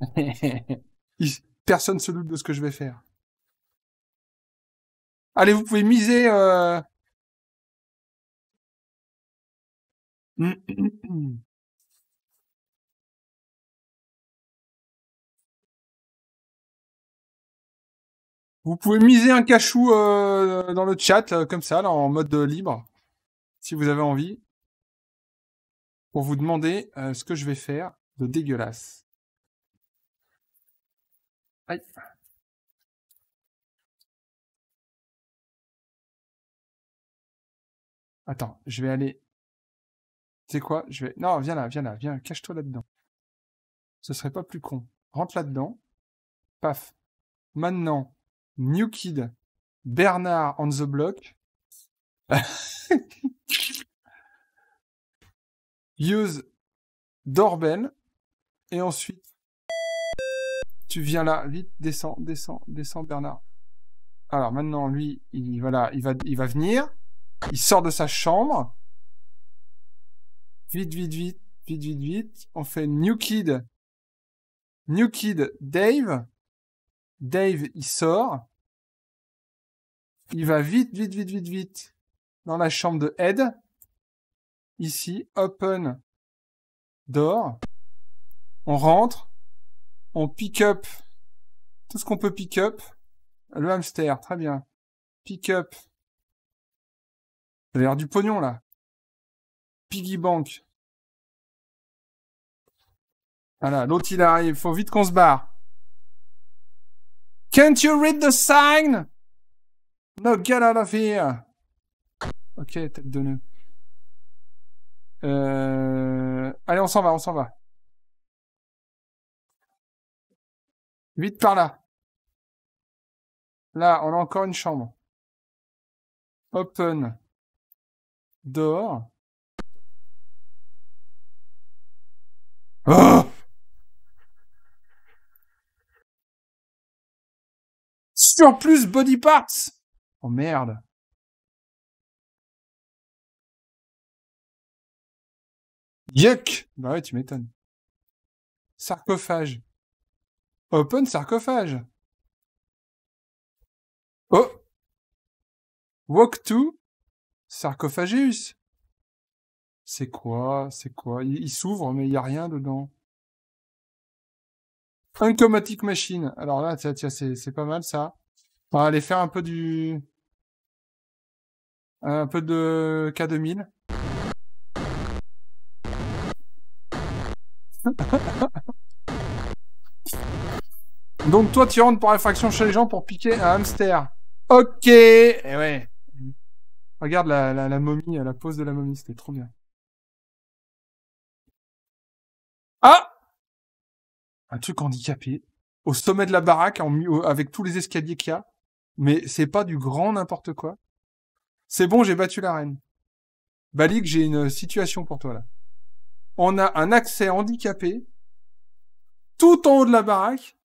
Personne se doute de ce que je vais faire. Allez, vous pouvez miser. Euh. Mm, mm, mm. Vous pouvez miser un cachou euh, dans le chat, euh, comme ça, en mode euh, libre, si vous avez envie, pour vous demander ce que je vais faire de dégueulasse. Aïe. Attends, je vais aller. Tu sais quoi Je vais. Non, viens là, viens là, viens, cache-toi là-dedans. Ce serait pas plus con. Rentre là-dedans. Paf. Maintenant, New Kid, Bernard on the Block, Use Dorben, et ensuite tu viens là, vite, descends, descends, descends Bernard. Alors maintenant lui, il, voilà, il va, il va venir, il sort de sa chambre, vite, vite, vite, vite, vite, vite, on fait New Kid, New Kid Dave, Dave, il sort. Il va vite, vite, vite, vite, vite dans la chambre de Ed. Ici, open door. On rentre. On pick up tout ce qu'on peut pick up. Le hamster, très bien. Pick up. J'ai l'air du pognon là. Piggy bank. Voilà, l'autre il arrive. Faut vite qu'on se barre. Can't you read the sign? No, get out of here. Ok, tête de nœud. Euh... Allez, on s'en va, on s'en va. Vite par là. Là, on a encore une chambre. Open. Door. Oh sur plus body parts. Oh merde. Yuck Bah ouais, tu m'étonnes. Sarcophage. Open sarcophage. Oh Walk to sarcophagus. C'est quoi C'est quoi Il, s'ouvre, mais il n'y a rien dedans. Uncomatic Machine. Alors là, tiens, c'est pas mal ça. On va aller faire un peu du... Un peu de K2000. Donc toi, tu rentres par infraction chez les gens pour piquer un hamster. Ok Eh ouais. Regarde la, la, la momie, la pose de la momie, c'était trop bien. Ah Un truc handicapé. Au sommet de la baraque, en, avec tous les escaliers qu'il y a. Mais c'est pas du grand n'importe quoi. C'est bon, j'ai battu la reine. Balik, j'ai une situation pour toi là. On a un accès handicapé tout en haut de la baraque,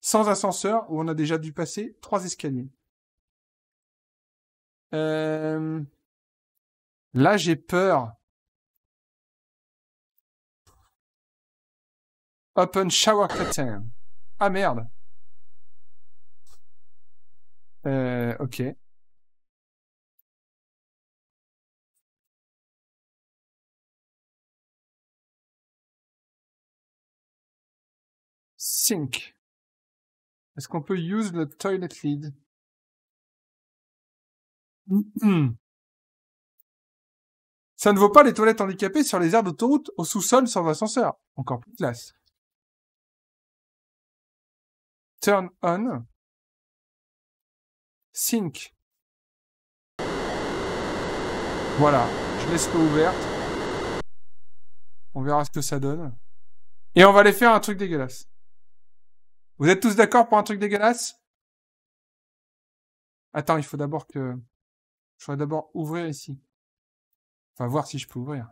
sans ascenseur, où on a déjà dû passer trois escaliers. Euh, là, j'ai peur. Open shower curtain. Ah merde. Euh, ok. Sink. Est-ce qu'on peut use le toilet lead Ça ne vaut pas les toilettes handicapées sur les aires d'autoroute, au sous-sol, sans ascenseur. Encore plus classe. Turn on. Sync. Voilà, je laisse l'eau ouverte. On verra ce que ça donne. Et on va aller faire un truc dégueulasse. Vous êtes tous d'accord pour un truc dégueulasse Attends, il faut d'abord que... Je vais d'abord ouvrir ici. Enfin, voir si je peux ouvrir.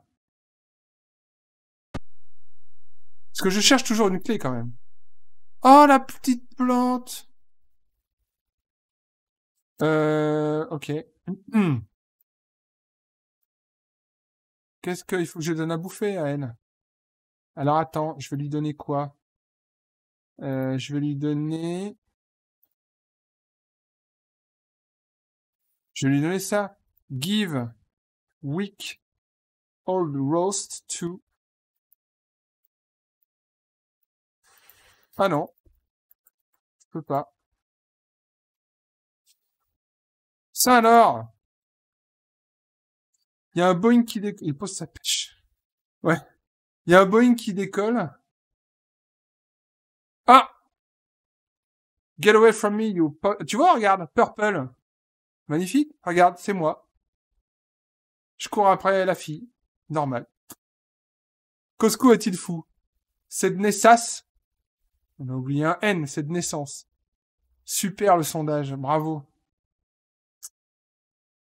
Parce que je cherche toujours une clé quand même. Oh, la petite plante euh, ok. Hmm. Qu'est-ce qu'il faut que je donne à bouffer à elle Alors attends, je vais lui donner quoi euh, Je vais lui donner... Je vais lui donner ça. Give weak old roast to... Ah non. Je peux pas. Ça alors Il y a un Boeing qui décolle. Il pose sa pêche. Ouais. Il y a un Boeing qui décolle. Ah Get away from me, you... Tu vois, regarde, purple. Magnifique. Regarde, c'est moi. Je cours après la fille. Normal. Cosco est-il fou C'est de naissance. On a oublié un N, c'est de naissance. Super le sondage, bravo.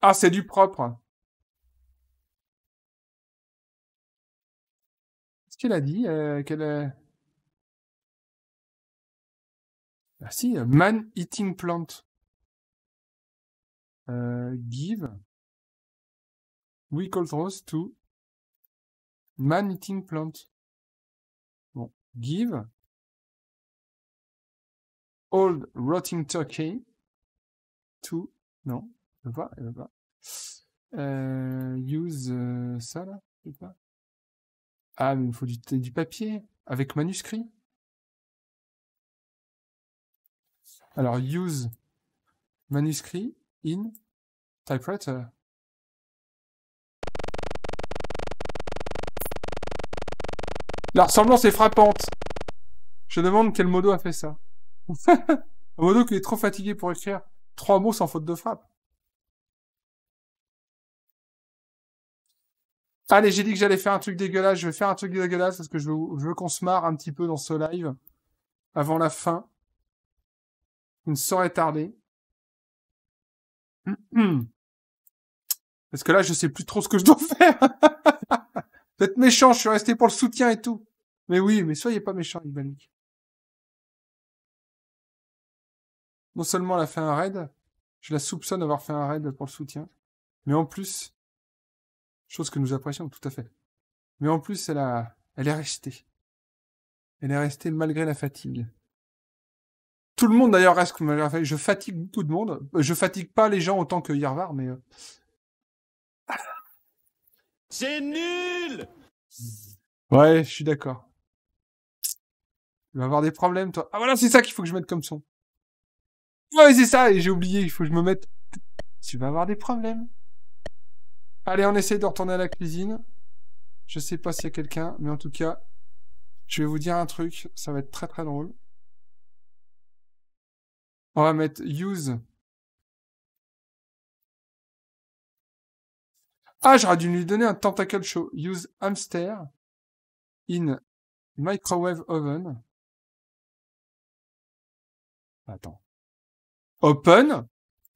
Ah, c'est du propre. Qu'est-ce qu'elle a dit euh, qu'elle... Ah si, euh, man eating plant. Euh, give. We call those to man eating plant. Bon, give. Old rotting turkey to, non, pas, pas. Euh, use euh, ça là, je sais pas. Ah, mais il me faut du, du papier avec manuscrit. Alors, use manuscrit in typewriter. La ressemblance est frappante. Je demande quel modo a fait ça. un modo qui est trop fatigué pour écrire trois mots sans faute de frappe. Allez, j'ai dit que j'allais faire un truc dégueulasse. Je vais faire un truc dégueulasse parce que je veux, veux qu'on se marre un petit peu dans ce live avant la fin. Une ne saurait tarder. Parce que là, je sais plus trop ce que je dois faire. Vous êtes méchant, je suis resté pour le soutien et tout. Mais oui, mais soyez pas méchant, Ivanique Non seulement elle a fait un raid, je la soupçonne d'avoir fait un raid pour le soutien, mais en plus, Chose que nous apprécions tout à fait. Mais en plus, elle, a, elle est restée. Elle est restée malgré la fatigue. Tout le monde d'ailleurs reste malgré la fatigue. Je fatigue beaucoup de monde. Euh, je fatigue pas les gens autant que Yarvar, mais. Euh. C'est nul Ouais, je suis d'accord. Tu vas avoir des problèmes, toi. Ah voilà, c'est ça qu'il faut que je mette comme son. Ouais, c'est ça, et j'ai oublié, il faut que je me mette. Tu vas avoir des problèmes. Allez, on essaie de retourner à la cuisine. Je sais pas s'il y a quelqu'un, mais en tout cas, je vais vous dire un truc, ça va être très très drôle. On va mettre use. Ah, j'aurais dû lui donner un tentacle show. Use hamster in microwave oven. Attends. Open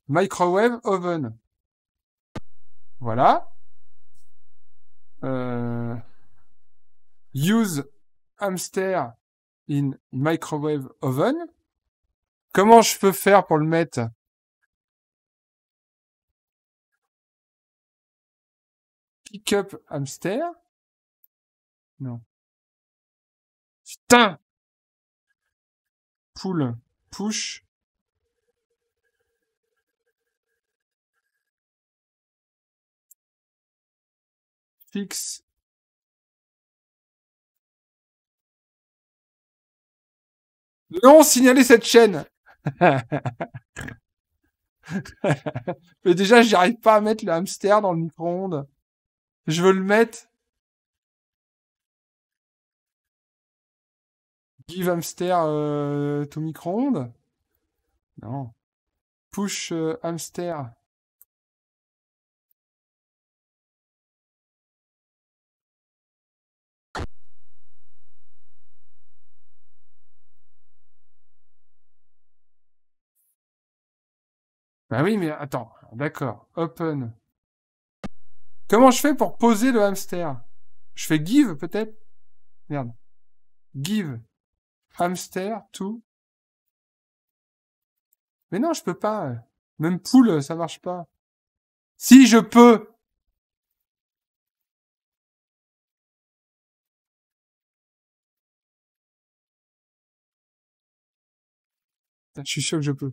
microwave oven. Voilà. Euh, use hamster in microwave oven. Comment je peux faire pour le mettre Pick up hamster Non. Putain Pull, push, fixe Non, signaler cette chaîne. Mais déjà, j'arrive pas à mettre le hamster dans le micro-ondes. Je veux le mettre. Give hamster euh, to micro-ondes. Non. Push euh, hamster. Bah oui, mais attends, d'accord. Open. Comment je fais pour poser le hamster Je fais give peut-être Merde. Give hamster to. Mais non, je peux pas. Même poule, ça marche pas. Si je peux. Je suis sûr que je peux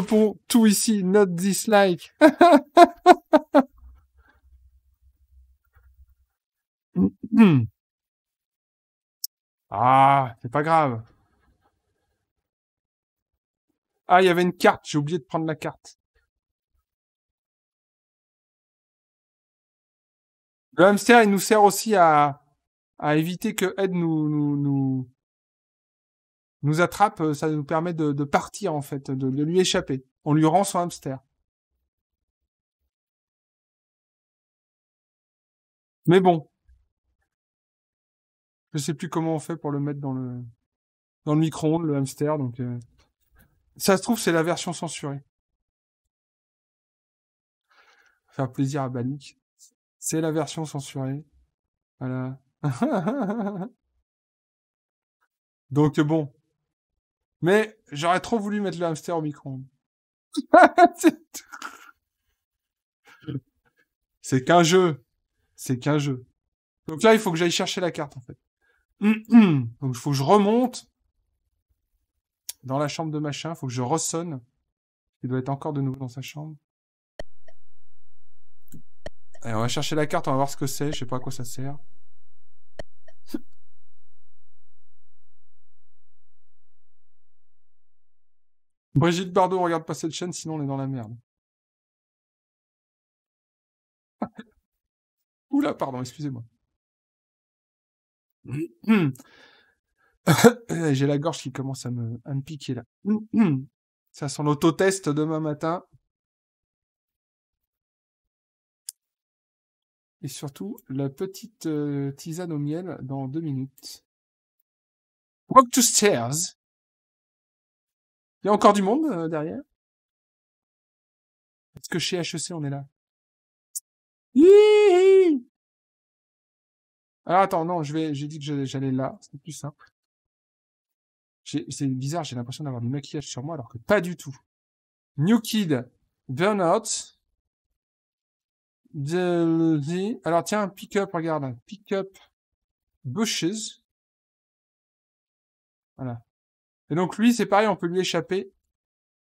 pour tout ici, not dislike. ah, c'est pas grave. Ah, il y avait une carte, j'ai oublié de prendre la carte. Le hamster, il nous sert aussi à, à éviter que Ed nous, nous, nous attrape, euh, ça nous permet de, partir en fait, de, lui échapper. On lui rend son hamster. Mais bon, je sais plus comment on fait pour le mettre dans le dans le micro-ondes, le hamster. Donc euh. ça se trouve c'est la version censurée. Faire plaisir à Banik. C'est la version censurée. Voilà. donc bon, mais j'aurais trop voulu mettre le hamster au micro C'est qu'un jeu. C'est qu'un jeu. Donc là, il faut que j'aille chercher la carte, en fait. Hum, hum. Donc il faut que je remonte dans la chambre de machin. Il faut que je ressonne. Il doit être encore de nouveau dans sa chambre. Allez, on va chercher la carte. On va voir ce que c'est. Je sais pas à quoi ça sert. Brigitte Bardot, regarde pas cette chaîne, sinon on est dans la merde. Oula, pardon, excusez-moi. J'ai la gorge qui commence à me, piquer là. Ça sent l'autotest demain matin. Et surtout, la petite euh, tisane au miel dans deux minutes. Walk to stairs. Il y a encore du monde euh, derrière Est-ce que chez HEC, on est là ah, attends, non, je vais, j'ai dit que j'allais là, c'est plus simple. C'est bizarre, j'ai l'impression d'avoir du maquillage sur moi alors que pas du tout. New Kid, Burnout, alors tiens, pick up, regarde, pick up, bushes. Voilà. Et donc lui, c'est pareil, on peut lui échapper.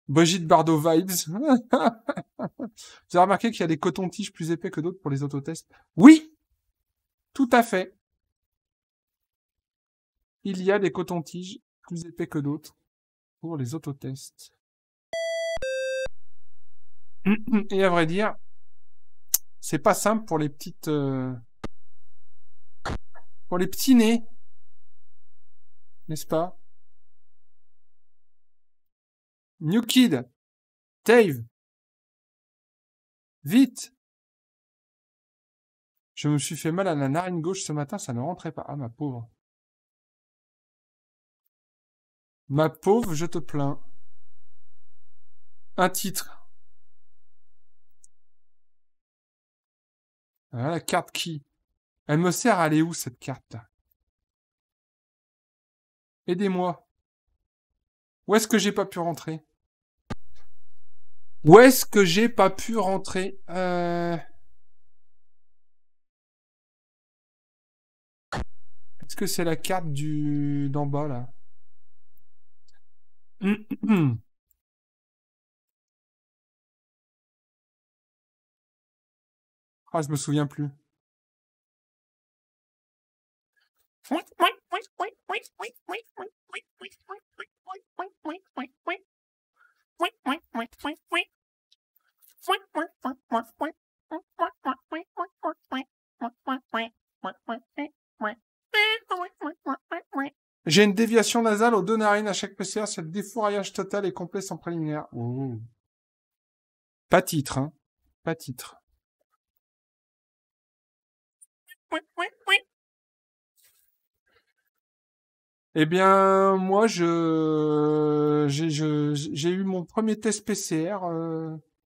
Brigitte Bardot vibes. Vous avez remarqué qu'il y a des cotons-tiges plus épais que d'autres pour les autotests Oui Tout à fait. Il y a des cotons-tiges plus épais que d'autres pour les autotests. Et à vrai dire, c'est pas simple pour les petites... Euh, pour les petits nez. N'est-ce pas New Kid, Dave. Vite Je me suis fait mal à la narine gauche ce matin, ça ne rentrait pas. Ah, ma pauvre. Ma pauvre, je te plains. Un titre. Voilà la carte qui Elle me sert à aller où cette carte Aidez-moi. Où est-ce que j'ai pas pu rentrer où est-ce que j'ai pas pu rentrer Est-ce que c'est la carte du d'en bas là Ah, je me souviens plus. J'ai une déviation nasale aux deux narines à chaque PCR, c'est le défouraillage total et complet sans préliminaire. Pas titre, hein. Pas titre. Eh bien, moi, je j'ai eu mon premier test PCR euh,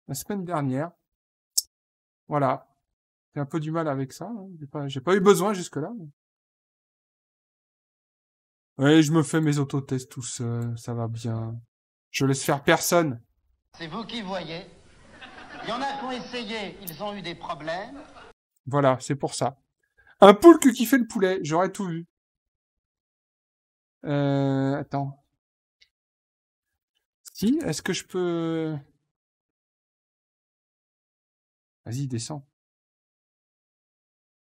la semaine dernière. Voilà. J'ai un peu du mal avec ça. Hein. J'ai pas, eu besoin jusque-là. je me fais mes autotests tout seul, ça va bien. Je laisse faire personne. C'est vous qui voyez. Il y en a qui ont essayé, ils ont eu des problèmes. Voilà, c'est pour ça. Un poule qui fait le poulet, j'aurais tout vu. Euh, attends. Si, est-ce que je peux... Vas-y, descends.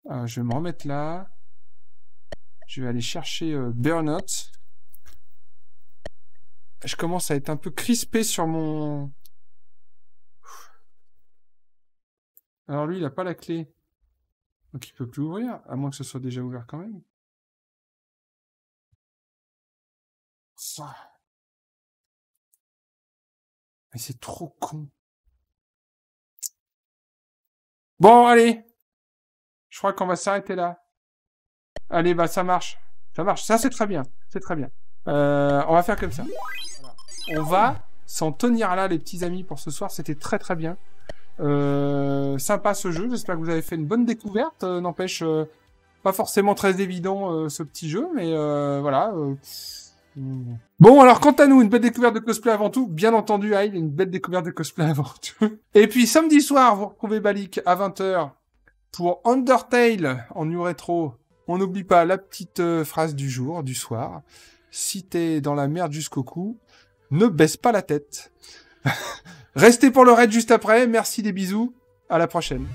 Euh, je vais me remettre là. Je vais aller chercher euh, Burnout. Je commence à être un peu crispé sur mon... Alors lui, il n'a pas la clé. Donc il ne peut plus ouvrir, à moins que ce soit déjà ouvert quand même. Ça. Mais c'est trop con. Bon, allez. Je crois qu'on va s'arrêter là. Allez, bah ça marche. Ça marche. Ça, c'est très bien. C'est très bien. Euh, on va faire comme ça. On va s'en tenir là, les petits amis, pour ce soir. C'était très très bien. Euh, sympa ce jeu. J'espère que vous avez fait une bonne découverte. Euh, n'empêche, pas forcément très évident ce petit jeu, mais voilà. Mmh. Bon, alors quant à nous, une belle découverte de cosplay avant tout. Bien entendu, Aïe, une belle découverte de cosplay avant tout. Et puis samedi soir, vous retrouvez Balik à 20h pour Undertale en New Retro. On n'oublie pas la petite euh, phrase du jour, du soir. Si t'es dans la merde jusqu'au cou, ne baisse pas la tête. Restez pour le raid juste après. Merci des bisous. À la prochaine.